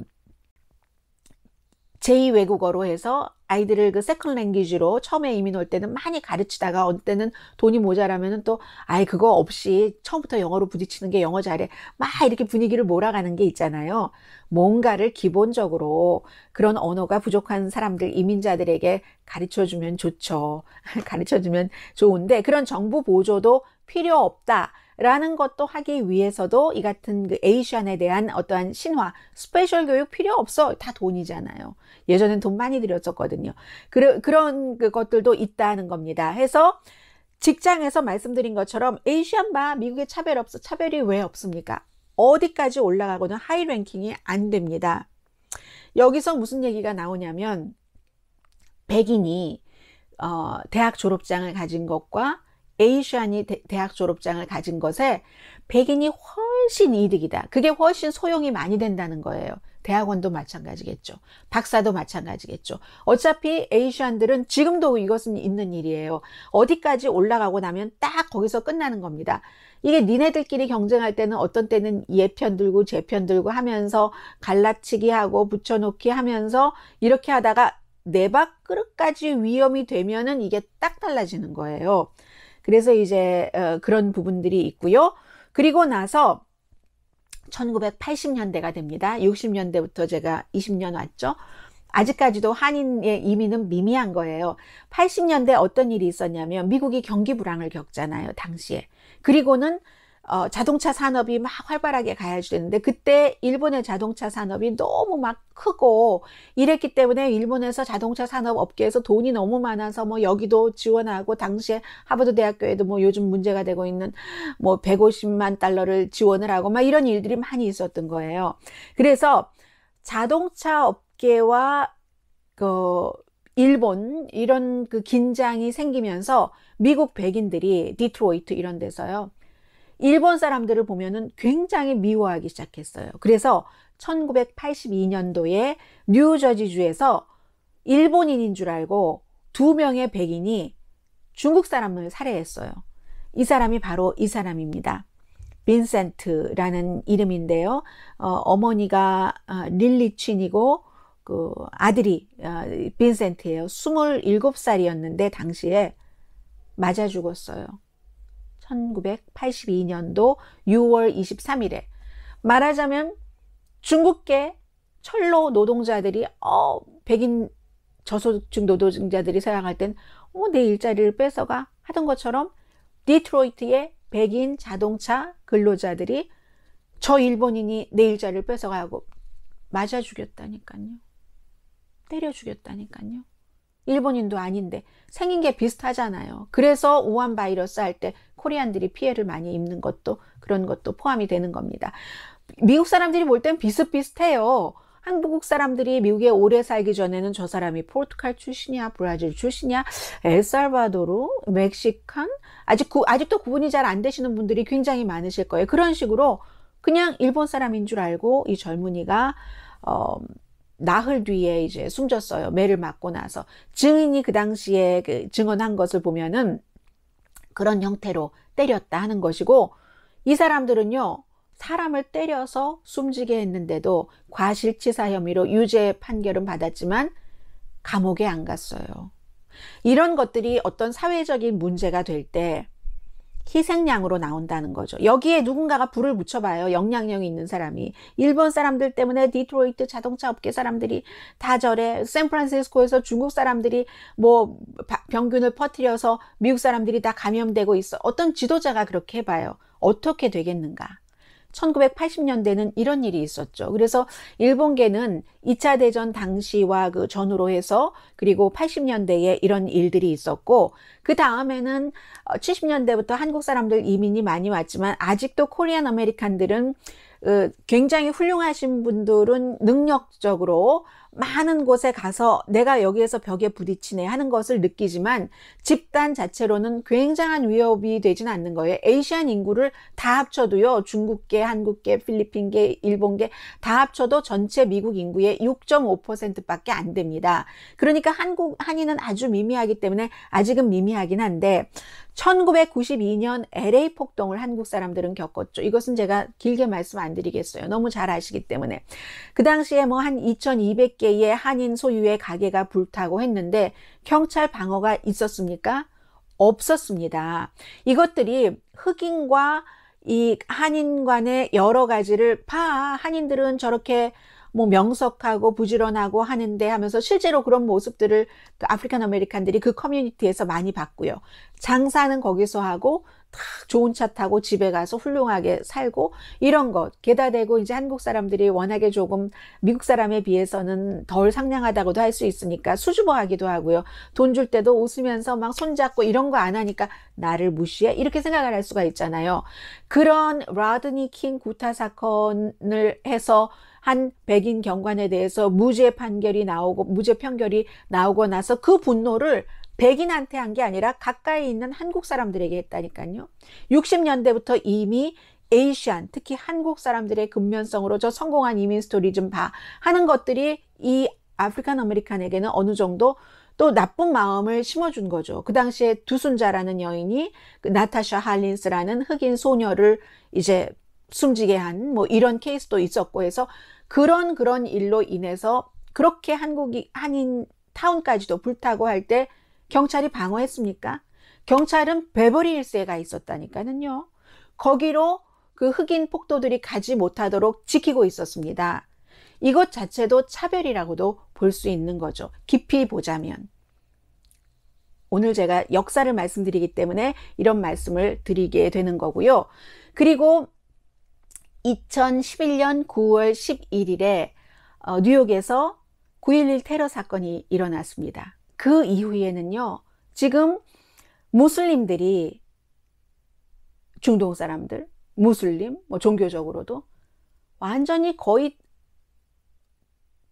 제2외국어로 해서 아이들을 그 세컨 랭귀지로 처음에 이민 올 때는 많이 가르치다가 어느 때는 돈이 모자라면은 또 아예 그거 없이 처음부터 영어로 부딪히는 게 영어 잘해 막 이렇게 분위기를 몰아가는 게 있잖아요. 뭔가를 기본적으로 그런 언어가 부족한 사람들 이민자들에게 가르쳐 주면 좋죠. 가르쳐 주면 좋은데 그런 정부 보조도 필요 없다. 라는 것도 하기 위해서도 이 같은 그 에이션에 대한 어떠한 신화, 스페셜 교육 필요 없어. 다 돈이잖아요. 예전엔 돈 많이 들였었거든요. 그러, 그런 그 것들도 있다는 겁니다. 해서 직장에서 말씀드린 것처럼 에이시안 바미국의 차별 없어 차별이 왜 없습니까? 어디까지 올라가고는 하이 랭킹이 안 됩니다. 여기서 무슨 얘기가 나오냐면 백인이 어, 대학 졸업장을 가진 것과 에이시안이 대, 대학 졸업장을 가진 것에 백인이 훨씬 이득이다. 그게 훨씬 소용이 많이 된다는 거예요. 대학원도 마찬가지겠죠. 박사도 마찬가지겠죠. 어차피 에이시안들은 지금도 이것은 있는 일이에요. 어디까지 올라가고 나면 딱 거기서 끝나는 겁니다. 이게 니네들끼리 경쟁할 때는 어떤 때는 예편 들고 재편 들고 하면서 갈라치기 하고 붙여놓기 하면서 이렇게 하다가 내박 네 끝까지 위험이 되면은 이게 딱 달라지는 거예요. 그래서 이제 어, 그런 부분들이 있고요. 그리고 나서 1980년대가 됩니다. 60년대부터 제가 20년 왔죠. 아직까지도 한인의 이민은 미미한 거예요. 80년대 어떤 일이 있었냐면 미국이 경기 불황을 겪잖아요, 당시에. 그리고는 어, 자동차 산업이 막 활발하게 가야지 되는데 그때 일본의 자동차 산업이 너무 막 크고 이랬기 때문에 일본에서 자동차 산업 업계에서 돈이 너무 많아서 뭐 여기도 지원하고 당시에 하버드 대학교에도 뭐 요즘 문제가 되고 있는 뭐 150만 달러를 지원을 하고 막 이런 일들이 많이 있었던 거예요. 그래서 자동차 업계와 그 일본 이런 그 긴장이 생기면서 미국 백인들이 디트로이트 이런 데서요. 일본 사람들을 보면은 굉장히 미워하기 시작했어요. 그래서 1982년도에 뉴저지주에서 일본인인 줄 알고 두 명의 백인이 중국 사람을 살해했어요. 이 사람이 바로 이 사람입니다. 빈센트라는 이름인데요. 어, 어 머니가 릴리 친이고 그 아들이 어, 빈센트예요. 27살이었는데 당시에 맞아 죽었어요. 1982년도 6월 23일에 말하자면 중국계 철로 노동자들이 어 백인 저소득층 노동자들이 사양할 땐내 어, 일자리를 뺏어가 하던 것처럼 디트로이트의 백인 자동차 근로자들이 저 일본인이 내 일자리를 뺏어가고 맞아 죽였다니까요. 때려 죽였다니까요. 일본인도 아닌데 생긴 게 비슷하잖아요. 그래서 우한 바이러스 할 때 코리안들이 피해를 많이 입는 것도 그런 것도 포함이 되는 겁니다. 미국 사람들이 볼 땐 비슷비슷해요. 한국 사람들이 미국에 오래 살기 전에는 저 사람이 포르투갈 출신이야, 브라질 출신이야, 엘살바도르, 멕시칸 아직 구, 아직도 구분이 잘 안 되시는 분들이 굉장히 많으실 거예요. 그런 식으로 그냥 일본 사람인 줄 알고 이 젊은이가 어, 나흘 뒤에 이제 숨졌어요. 매를 맞고 나서 증인이 그 당시에 그 증언한 것을 보면은 그런 형태로 때렸다 하는 것이고 이 사람들은요 사람을 때려서 숨지게 했는데도 과실치사 혐의로 유죄 판결은 받았지만 감옥에 안 갔어요. 이런 것들이 어떤 사회적인 문제가 될때 희생양으로 나온다는 거죠. 여기에 누군가가 불을 붙여봐요. 영향력이 있는 사람이. 일본 사람들 때문에 디트로이트 자동차 업계 사람들이 다 저래. 샌프란시스코에서 중국 사람들이 뭐 병균을 퍼뜨려서 미국 사람들이 다 감염되고 있어. 어떤 지도자가 그렇게 해봐요. 어떻게 되겠는가? 1980년대는 이런 일이 있었죠. 그래서 일본계는 2차 대전 당시와 그 전후로 해서 그리고 80년대에 이런 일들이 있었고 그 다음에는 70년대부터 어, 한국 사람들 이민이 많이 왔지만 아직도 코리안 아메리칸들은 어, 굉장히 훌륭하신 분들은 능력적으로 많은 곳에 가서 내가 여기에서 벽에 부딪히네 하는 것을 느끼지만 집단 자체로는 굉장한 위협이 되진 않는 거예요. 에이시안 인구를 다 합쳐도요. 중국계, 한국계, 필리핀계, 일본계 다 합쳐도 전체 미국 인구의 6.5%밖에 안 됩니다. 그러니까 한국 한인은 아주 미미하기 때문에 아직은 미미하긴 한데 1992년 LA 폭동을 한국 사람들은 겪었죠. 이것은 제가 길게 말씀 안 드리겠어요. 너무 잘 아시기 때문에. 그 당시에 뭐 한 2200개 개의 한인 소유의 가게가 불타고 했는데 경찰 방어가 있었습니까? 없었습니다. 이것들이 흑인과 이 한인 간의 여러 가지를 파 한인들은 저렇게 뭐 명석하고 부지런하고 하는데 하면서 실제로 그런 모습들을 그 아프리칸 아메리칸들이 그 커뮤니티에서 많이 봤고요. 장사는 거기서 하고 딱 좋은 차 타고 집에 가서 훌륭하게 살고 이런 것 게다 대고 이제 한국 사람들이 워낙에 조금 미국 사람에 비해서는 덜 상냥하다고도 할 수 있으니까 수줍어하기도 하고요 돈 줄 때도 웃으면서 막 손잡고 이런 거 안 하니까 나를 무시해 이렇게 생각을 할 수가 있잖아요 그런 라드니 킹 구타 사건을 해서 한 백인 경관에 대해서 무죄 판결이 나오고 무죄 판결이 나오고 나서 그 분노를 백인한테 한 게 아니라 가까이 있는 한국 사람들에게 했다니까요. 60년대부터 이미 에이시안, 특히 한국 사람들의 근면성으로 저 성공한 이민 스토리 좀 봐. 하는 것들이 이 아프리칸 아메리칸에게는 어느 정도 또 나쁜 마음을 심어준 거죠. 그 당시에 두순자라는 여인이 그 나타샤 할린스라는 흑인 소녀를 이제 숨지게 한 뭐 이런 케이스도 있었고 해서 그런 그런 일로 인해서 그렇게 한국이 한인 타운까지도 불타고 할때 경찰이 방어했습니까? 경찰은 베버리 일세가 있었다니까는요. 거기로 그 흑인 폭도들이 가지 못하도록 지키고 있었습니다. 이것 자체도 차별이라고도 볼 수 있는 거죠. 깊이 보자면. 오늘 제가 역사를 말씀드리기 때문에 이런 말씀을 드리게 되는 거고요. 그리고 2011년 9월 11일에 뉴욕에서 9.11 테러 사건이 일어났습니다. 그 이후에는요, 지금 무슬림들이 중동 사람들, 무슬림, 뭐 종교적으로도 완전히 거의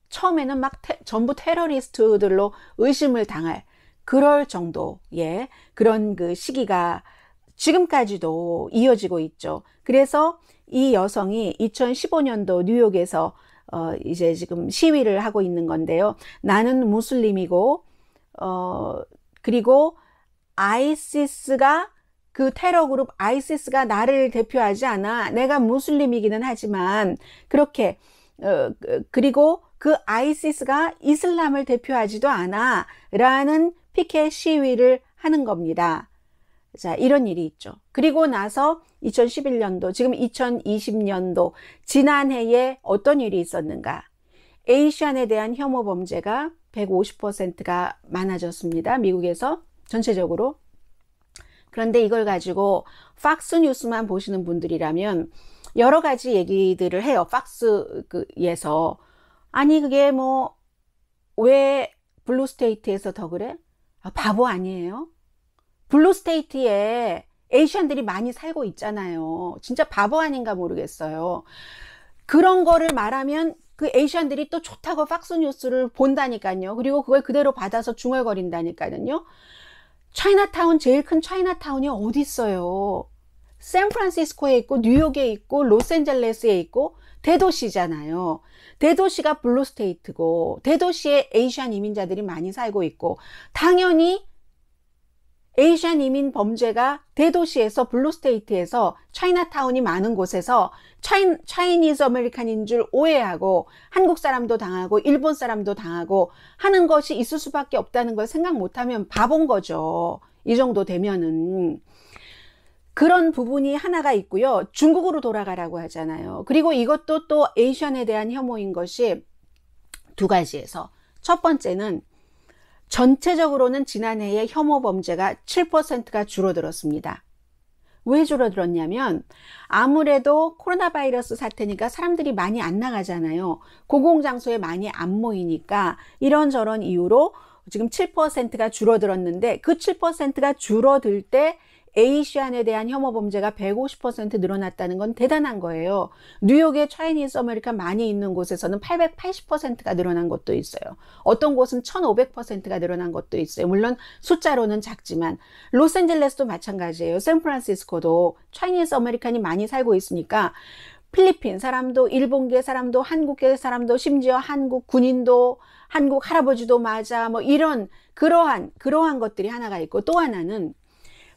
처음에는 막 테, 전부 테러리스트들로 의심을 당할 그럴 정도의 그런 그 시기가 지금까지도 이어지고 있죠. 그래서 이 여성이 2015년도 뉴욕에서 어 이제 지금 시위를 하고 있는 건데요. 나는 무슬림이고 어, 그리고 아이시스가 그 테러 그룹 아이시스가 나를 대표하지 않아. 내가 무슬림이기는 하지만 그렇게 어, 그, 그리고 그 아이시스가 이슬람을 대표하지도 않아. 라는 피켓 시위를 하는 겁니다. 자, 이런 일이 있죠. 그리고 나서 2011년도, 지금 2020년도, 지난해에 어떤 일이 있었는가. 에이시안에 대한 혐오 범죄가 150%가 많아졌습니다. 미국에서 전체적으로. 그런데 이걸 가지고 팍스 뉴스만 보시는 분들이라면 여러 가지 얘기들을 해요. 팍스에서 아니 그게 뭐 왜 블루 스테이트에서 더 그래? 아, 바보 아니에요? 블루 스테이트에 에이션들이 많이 살고 있잖아요. 진짜 바보 아닌가 모르겠어요. 그런 거를 말하면 그 에이션들이 또 좋다고 팍스뉴스를 본다니까요. 그리고 그걸 그대로 받아서 중얼거린다니까요. 차이나타운 제일 큰 차이나타운이 어디 있어요? 샌프란시스코에 있고 뉴욕에 있고 로스앤젤레스에 있고 대도시잖아요. 대도시가 블루스테이트고 대도시에 에이션 이민자들이 많이 살고 있고 당연히 에이션 이민 범죄가 대도시에서 블루스테이트에서 차이나타운이 많은 곳에서 차인, 차이니즈 아메리칸인 줄 오해하고 한국 사람도 당하고 일본 사람도 당하고 하는 것이 있을 수밖에 없다는 걸 생각 못하면 바본 거죠. 이 정도 되면은. 그런 부분이 하나가 있고요. 중국으로 돌아가라고 하잖아요. 그리고 이것도 또 에이션에 대한 혐오인 것이 두 가지에서. 첫 번째는 전체적으로는 지난해에 혐오 범죄가 7%가 줄어들었습니다. 왜 줄어들었냐면 아무래도 코로나 바이러스 사태니까 사람들이 많이 안 나가잖아요. 공공장소에 많이 안 모이니까 이런저런 이유로 지금 7%가 줄어들었는데 그 7%가 줄어들 때 에이시 안에 대한 혐오 범죄가 150% 늘어났다는 건 대단한 거예요. 뉴욕의 차이니스 아메리카 많이 있는 곳에서는 880%가 늘어난 것도 있어요. 어떤 곳은 1500%가 늘어난 것도 있어요. 물론 숫자로는 작지만 로스앤젤레스도 마찬가지예요. 샌프란시스코도 차이니스 아메리칸이 많이 살고 있으니까 필리핀 사람도 일본계 사람도 한국계 사람도 심지어 한국 군인도 한국 할아버지도 맞아 뭐 이런 그러한 그러한 것들이 하나가 있고 또 하나는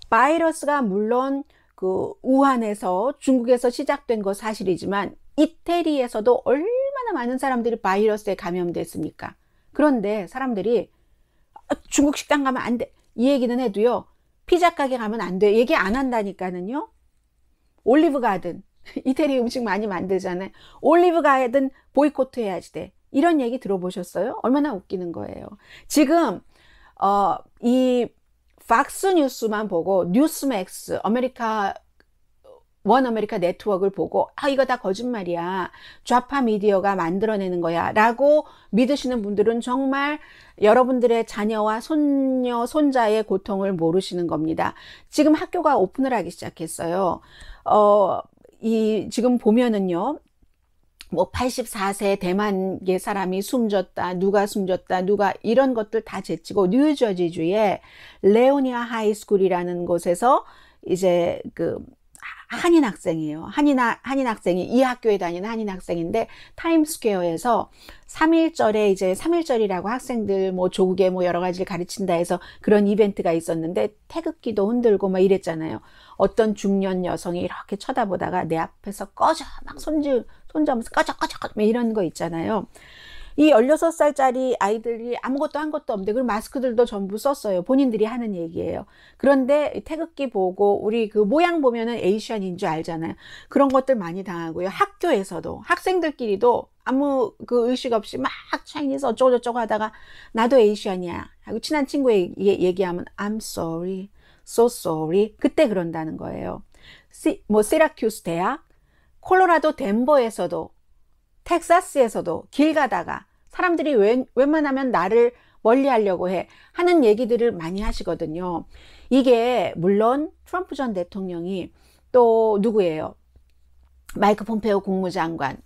바이러스가 물론 그 우한에서 중국에서 시작된 거 사실이지만 이태리에서도 얼마나 많은 사람들이 바이러스에 감염됐습니까? 그런데 사람들이 아, 중국 식당 가면 안 돼. 이 얘기는 해도요. 피자 가게 가면 안 돼. 얘기 안 한다니까는요. 올리브 가든. 이태리 음식 많이 만들잖아요. 올리브 가든 보이코트 해야지 돼. 이런 얘기 들어보셨어요? 얼마나 웃기는 거예요. 지금, 어, 이 박스 뉴스만 보고 뉴스맥스 아메리카 원 아메리카 네트워크를 보고 아 이거 다 거짓말이야 좌파 미디어가 만들어내는 거야 라고 믿으시는 분들은 정말 여러분들의 자녀와 손녀 손자의 고통을 모르시는 겁니다 지금 학교가 오픈을 하기 시작했어요 어, 이 지금 보면은요 뭐 84세 대만계 사람이 숨졌다, 누가 숨졌다, 누가 이런 것들 다 제치고 뉴저지주의 레오니아 하이스쿨이라는 곳에서 이제 그 한인 학생이에요. 한인, 한인 학생이 이 학교에 다니는 한인 학생인데 타임스퀘어에서 3일절에 이제 3일절이라고 학생들 뭐 조국에 뭐 여러 가지를 가르친다 해서 그런 이벤트가 있었는데 태극기도 흔들고 막 이랬잖아요. 어떤 중년 여성이 이렇게 쳐다보다가 내 앞에서 꺼져 막 손질 손잡으면서 꺼져 꺼져 꺼져 이런 거 있잖아요 이 16살짜리 아이들이 아무것도 한 것도 없는데 그리고 마스크들도 전부 썼어요. 본인들이 하는 얘기예요. 그런데 태극기 보고 우리 그 모양 보면은 에이션인줄 알잖아요. 그런 것들 많이 당하고요. 학교에서도 학생들끼리도 아무 그 의식 없이 막 차이니서 어쩌고저쩌고 하다가 나도 에이션이야 하고 친한 친구에 게 얘기하면 I'm sorry, so sorry 그때 그런다는 거예요. 시, 뭐세라큐스 대학 콜로라도 덴버에서도 텍사스에서도 길 가다가 사람들이 웬, 웬만하면 나를 멀리 하려고 해 하는 얘기들을 많이 하시거든요. 이게 물론 트럼프 전 대통령이 또 누구예요? 마이크 폼페오 국무장관,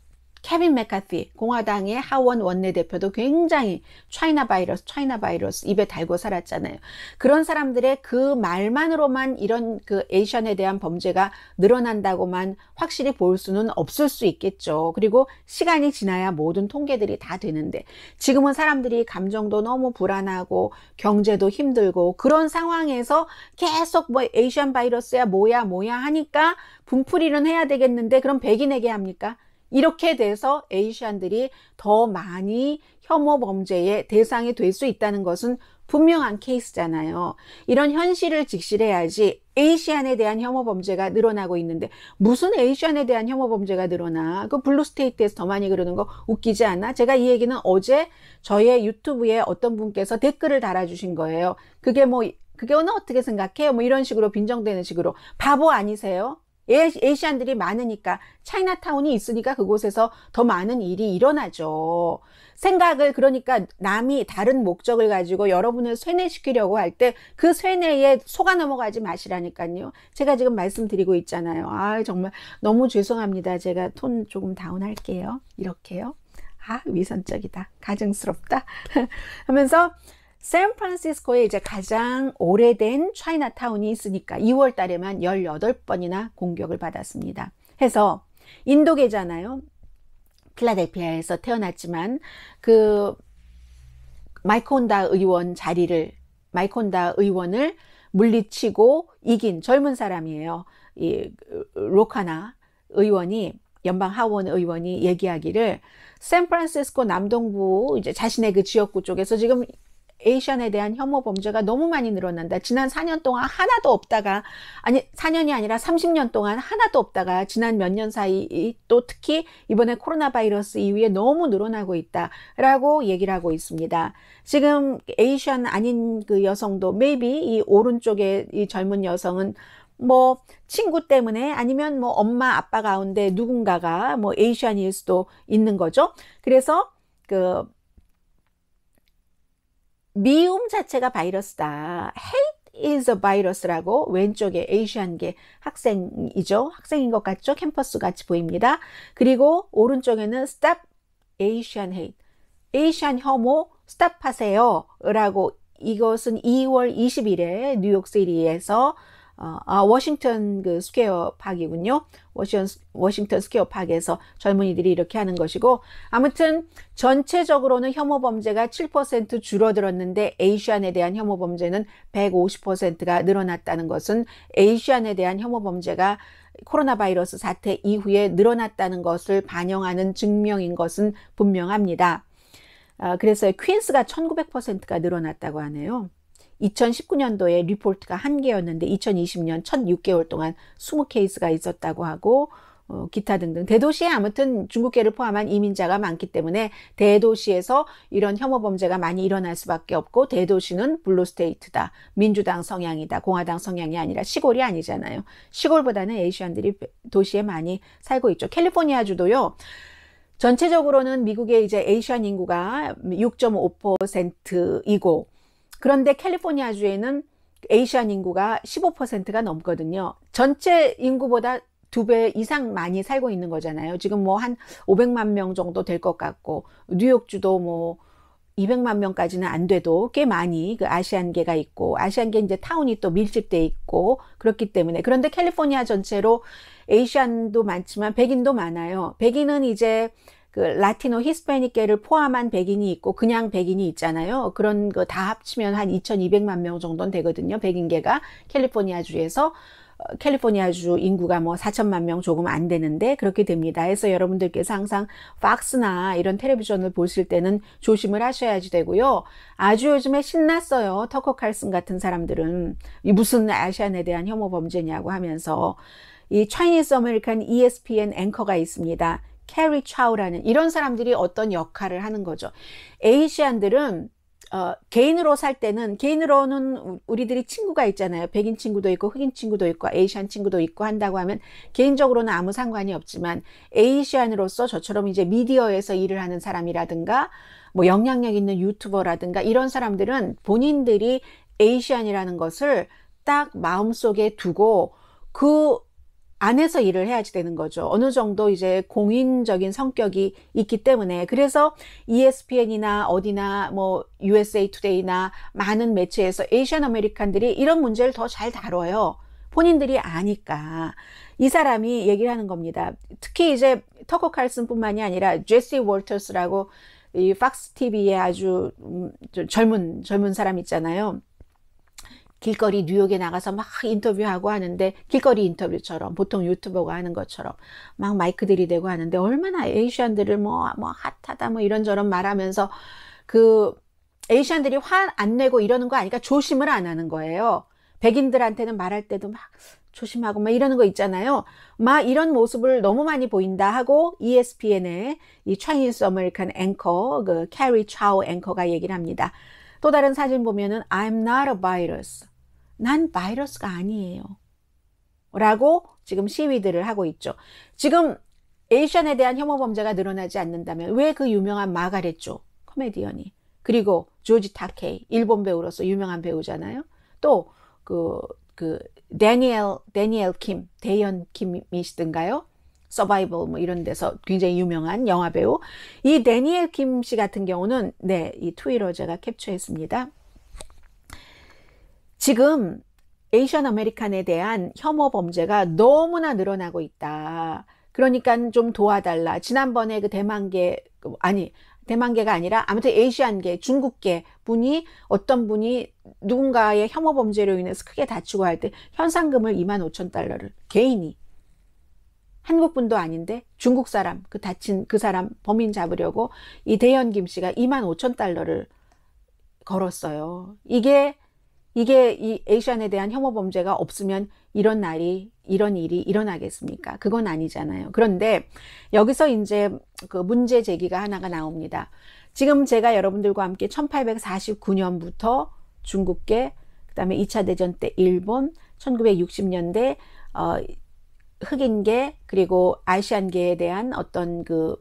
케빈 메카티 공화당의 하원 원내대표도 굉장히 차이나 바이러스 차이나 바이러스 입에 달고 살았잖아요. 그런 사람들의 그 말만으로만 이런 그 에이션에 대한 범죄가 늘어난다고만 확실히 볼 수는 없을 수 있겠죠. 그리고 시간이 지나야 모든 통계들이 다 되는데 지금은 사람들이 감정도 너무 불안하고 경제도 힘들고 그런 상황에서 계속 뭐 에이션 바이러스야 뭐야 뭐야 하니까 분풀이는 해야 되겠는데 그럼 백인에게 합니까? 이렇게 돼서 에이시안들이 더 많이 혐오 범죄의 대상이 될 수 있다는 것은 분명한 케이스잖아요. 이런 현실을 직시해야지 에이시안에 대한 혐오 범죄가 늘어나고 있는데 무슨 에이시안에 대한 혐오 범죄가 늘어나? 그 블루 스테이트에서 더 많이 그러는 거 웃기지 않나? 제가 이 얘기는 어제 저의 유튜브에 어떤 분께서 댓글을 달아주신 거예요. 그게 뭐 그게 오늘 어떻게 생각해요? 뭐 이런 식으로 빈정되는 식으로 바보 아니세요? 에이시안들이 많으니까 차이나타운이 있으니까 그곳에서 더 많은 일이 일어나죠. 생각을 그러니까 남이 다른 목적을 가지고 여러분을 쇠뇌시키려고 할 때 그 쇠뇌에 속아 넘어가지 마시라니까요. 제가 지금 말씀드리고 있잖아요. 아 정말 너무 죄송합니다. 제가 톤 조금 다운할게요. 이렇게요. 아 위선적이다. 가증스럽다. 하면서 샌프란시스코에 이제 가장 오래된 차이나타운이 있으니까 2월 달에만 18번이나 공격을 받았습니다. 해서 인도계잖아요. 필라델피아에서 태어났지만 그 마이콘다 의원 자리를 마이콘다 의원을 물리치고 이긴 젊은 사람이에요. 이 로카나 의원이 연방 하원 의원이 얘기하기를 샌프란시스코 남동부 이제 자신의 그 지역구 쪽에서 지금 에이션에 대한 혐오 범죄가 너무 많이 늘어난다. 지난 4년 동안 하나도 없다가 아니 4년이 아니라 30년 동안 하나도 없다가 지난 몇 년 사이 또 특히 이번에 코로나 바이러스 이후에 너무 늘어나고 있다라고 얘기를 하고 있습니다. 지금 에이션 아닌 그 여성도 maybe 이 오른쪽에 이 젊은 여성은 뭐 친구 때문에 아니면 뭐 엄마 아빠 가운데 누군가가 뭐 에이션일 수도 있는 거죠. 그래서 그 미움 자체가 바이러스다. hate is a virus라고 왼쪽에 에이시안계 학생이죠. 학생인 것 같죠? 캠퍼스 같이 보입니다. 그리고 오른쪽에는 stop Asian hate. 에이시안 혐오 스탑하세요. 라고 이것은 2월 20일에 뉴욕시리에서 어, 아, 워싱턴 그 스퀘어 파이군요 워싱턴, 워싱턴 스퀘어 팍에서 젊은이들이 이렇게 하는 것이고, 아무튼 전체적으로는 혐오 범죄가 7% 줄어들었는데, 에이시안에 대한 혐오 범죄는 150%가 늘어났다는 것은 에이시안에 대한 혐오 범죄가 코로나 바이러스 사태 이후에 늘어났다는 것을 반영하는 증명인 것은 분명합니다. 아, 그래서 퀸스가 1900%가 늘어났다고 하네요. 2019년도에 리포트가 1개였는데 2020년 1 0 0 6개월 동안 20케이스가 있었다고 하고 어, 기타 등등 대도시에 아무튼 중국계를 포함한 이민자가 많기 때문에 대도시에서 이런 혐오 범죄가 많이 일어날 수밖에 없고 대도시는 블루스테이트다 민주당 성향이다 공화당 성향이 아니라 시골이 아니잖아요 시골보다는 에이시안들이 도시에 많이 살고 있죠 캘리포니아 주도요 전체적으로는 미국의 이제 에이시안 인구가 6.5%이고 그런데 캘리포니아주에는 에이시안 인구가 15%가 넘거든요. 전체 인구보다 두 배 이상 많이 살고 있는 거잖아요. 지금 뭐 한 500만 명 정도 될 것 같고, 뉴욕주도 뭐 200만 명까지는 안 돼도 꽤 많이 그 아시안계가 있고, 아시안계 이제 타운이 또 밀집돼 있고, 그렇기 때문에. 그런데 캘리포니아 전체로 에이시안도 많지만 백인도 많아요. 백인은 이제 그 라티노 히스패닉계를 포함한 백인이 있고 그냥 백인이 있잖아요. 그런 거 다 합치면 한 2,200만 명 정도는 되거든요. 백인계가 캘리포니아주에서 어, 캘리포니아주 인구가 뭐 4천만 명 조금 안 되는데 그렇게 됩니다. 그래서 여러분들께서 항상 팍스나 이런 텔레비전을 보실 때는 조심을 하셔야지 되고요. 아주 요즘에 신났어요. 터커 칼슨 같은 사람들은 이 무슨 아시안에 대한 혐오 범죄냐고 하면서 이 차이니스 아메리칸 ESPN 앵커가 있습니다. 캐리 차우라는 이런 사람들이 어떤 역할을 하는 거죠. 에이시안들은 어, 개인으로 살 때는 개인으로는 우리들이 친구가 있잖아요. 백인 친구도 있고 흑인 친구도 있고 에이시안 친구도 있고 한다고 하면 개인적으로는 아무 상관이 없지만 에이시안으로서 저처럼 이제 미디어에서 일을 하는 사람이라든가 뭐 영향력 있는 유튜버라든가 이런 사람들은 본인들이 에이시안이라는 것을 딱 마음속에 두고 그 안에서 일을 해야지 되는 거죠. 어느 정도 이제 공인적인 성격이 있기 때문에 그래서 ESPN이나 어디나 뭐 USA Today나 많은 매체에서 에이션 아메리칸들이 이런 문제를 더 잘 다뤄요. 본인들이 아니까 이 사람이 얘기를 하는 겁니다. 특히 이제 터커 칼슨뿐만이 아니라 제시 월터스라고 이 팍스 t v 에 아주 음, 젊은 젊은 사람 있잖아요. 길거리 뉴욕에 나가서 막 인터뷰하고 하는데 길거리 인터뷰처럼 보통 유튜버가 하는 것처럼 막 마이크 들이대고 하는데 얼마나 에이션들을 뭐, 뭐 핫하다 뭐 이런저런 말하면서 그에이션들이화 안 내고 이러는 거 아니까 조심을 안 하는 거예요. 백인들한테는 말할 때도 막 조심하고 막 이러는 거 있잖아요. 막 이런 모습을 너무 많이 보인다 하고 ESPN의 이 차이니스 아메리칸 앵커 그 캐리 차오 앵커가 얘기를 합니다. 또 다른 사진 보면은 I'm not a virus. 난 바이러스가 아니에요. 라고 지금 시위들을 하고 있죠. 지금 에이션에 대한 혐오 범죄가 늘어나지 않는다면 왜 그 유명한 마가렛조 코미디언이 그리고 조지 타케이 일본 배우로서 유명한 배우잖아요. 또 그그 그 데니엘 데니엘 킴 대현 킴이시든가요? 서바이벌 뭐 이런 데서 굉장히 유명한 영화 배우 이 데니엘 킴씨 같은 경우는 네이 트위터 제가 캡처했습니다. 지금 에이션 아메리칸에 대한 혐오 범죄가 너무나 늘어나고 있다. 그러니까 좀 도와달라. 지난번에 그 대만계 아니 대만계가 아니라 아무튼 에이시안계 중국계 분이 어떤 분이 누군가의 혐오 범죄로 인해서 크게 다치고 할 때 현상금을 2만 5천 달러를 개인이 한국 분도 아닌데 중국 사람 그 다친 그 사람 범인 잡으려고 이 대현 김 씨가 2만 5천 달러를 걸었어요. 이게 이게 이 에이션에 대한 혐오 범죄가 없으면 이런 날이 이런 일이 일어나겠습니까? 그건 아니잖아요. 그런데 여기서 이제 그 문제 제기가 하나가 나옵니다. 지금 제가 여러분들과 함께 1849년부터 중국계 그다음에 2차 대전 때 일본 1960년대 어 흑인계 그리고 아시안계에 대한 어떤 그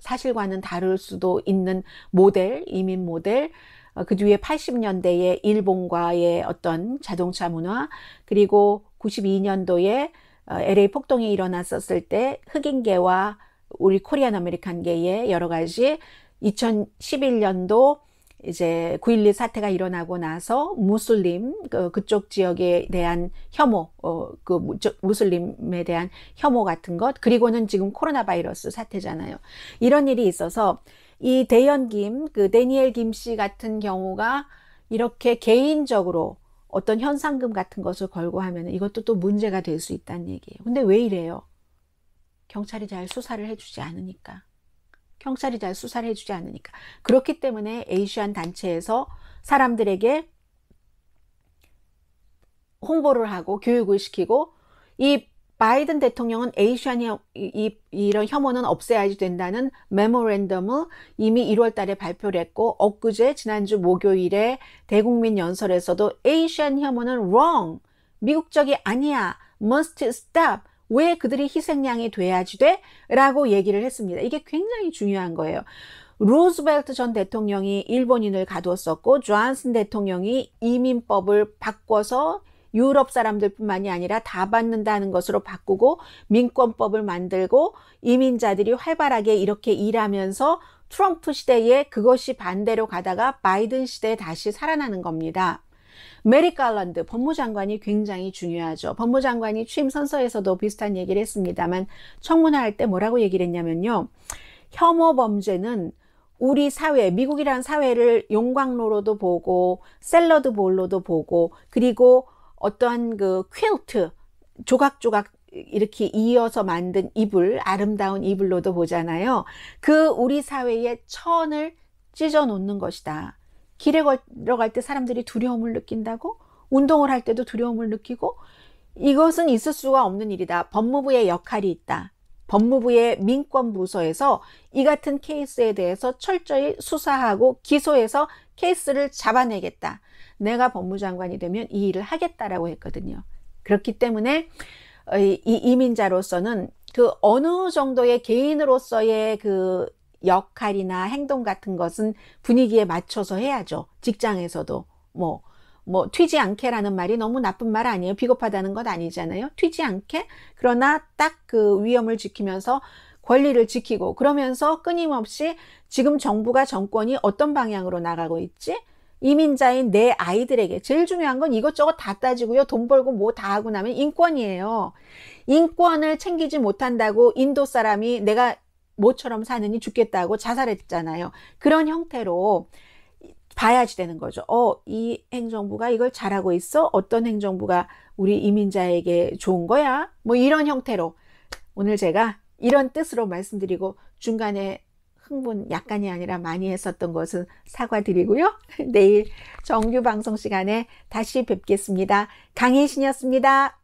사실과는 다를 수도 있는 모델, 이민 모델, 어, 그 뒤에 80년대에 일본과의 어떤 자동차 문화, 그리고 92년도에 LA 어, 폭동이 일어났었을 때 흑인계와 우리 코리안 아메리칸계의 여러 가지 2011년도 이제 9.11 사태가 일어나고 나서 무슬림 그, 쪽 지역에 대한 혐오 어, 그 무슬림에 대한 혐오 같은 것 그리고는 지금 코로나 바이러스 사태잖아요 이런 일이 있어서 이 대현 김, 그 데니엘 김씨 같은 경우가 이렇게 개인적으로 어떤 현상금 같은 것을 걸고 하면 이것도 또 문제가 될 수 있다는 얘기예요. 근데 왜 이래요? 경찰이 잘 수사를 해주지 않으니까. 경찰이 잘 수사를 해주지 않으니까. 그렇기 때문에 에이시안 단체에서 사람들에게 홍보를 하고 교육을 시키고 이 바이든 대통령은 에이시안 이, 이런 혐오는 없애야지 된다는 메모랜덤을 이미 1월 달에 발표를 했고 엊그제 지난주 목요일에 대국민 연설에서도 에이시안 혐오는 wrong 미국적이 아니야 must stop 왜 그들이 희생양이 돼야지 돼? 라고 얘기를 했습니다. 이게 굉장히 중요한 거예요. 루스벨트전 대통령이 일본인을 가두었었고 존슨 대통령이 이민법을 바꿔서 유럽 사람들뿐만이 아니라 다 받는다는 것으로 바꾸고 민권법을 만들고 이민자들이 활발하게 이렇게 일하면서 트럼프 시대에 그것이 반대로 가다가 바이든 시대에 다시 살아나는 겁니다. 메리 갈란드 법무장관이 굉장히 중요하죠. 법무장관이 취임 선서에서도 비슷한 얘기를 했습니다만 청문회 할때 뭐라고 얘기를 했냐면요. 혐오 범죄는 우리 사회, 미국이라는 사회를 용광로로도 보고 샐러드 볼로도 보고 그리고 어떠한 그 퀼트 조각조각 이렇게 이어서 만든 이불 아름다운 이불로도 보잖아요 그 우리 사회의 천을 찢어 놓는 것이다 길에 걸어갈 때 사람들이 두려움을 느낀다고 운동을 할 때도 두려움을 느끼고 이것은 있을 수가 없는 일이다 법무부의 역할이 있다 법무부의 민권부서에서 이 같은 케이스에 대해서 철저히 수사하고 기소해서 케이스를 잡아내겠다. 내가 법무장관이 되면 이 일을 하겠다라고 했거든요. 그렇기 때문에 이 이민자로서는 그 어느 정도의 개인으로서의 그 역할이나 행동 같은 것은 분위기에 맞춰서 해야죠. 직장에서도 뭐뭐 뭐 튀지 않게라는 말이 너무 나쁜 말 아니에요. 비겁하다는 것 아니잖아요. 튀지 않게 그러나 딱 그 위험을 지키면서 권리를 지키고 그러면서 끊임없이 지금 정부가 정권이 어떤 방향으로 나가고 있지? 이민자인 내 아이들에게 제일 중요한 건 이것저것 다 따지고요. 돈 벌고 뭐 다 하고 나면 인권이에요. 인권을 챙기지 못한다고 인도 사람이 내가 뭐처럼 사느니 죽겠다고 자살했잖아요. 그런 형태로 봐야지 되는 거죠. 어, 이 행정부가 이걸 잘하고 있어? 어떤 행정부가 우리 이민자에게 좋은 거야? 뭐 이런 형태로 오늘 제가 이런 뜻으로 말씀드리고 중간에 흥분 약간이 아니라 많이 했었던 것은 사과드리고요. 내일 정규 방송 시간에 다시 뵙겠습니다. 강혜신이었습니다.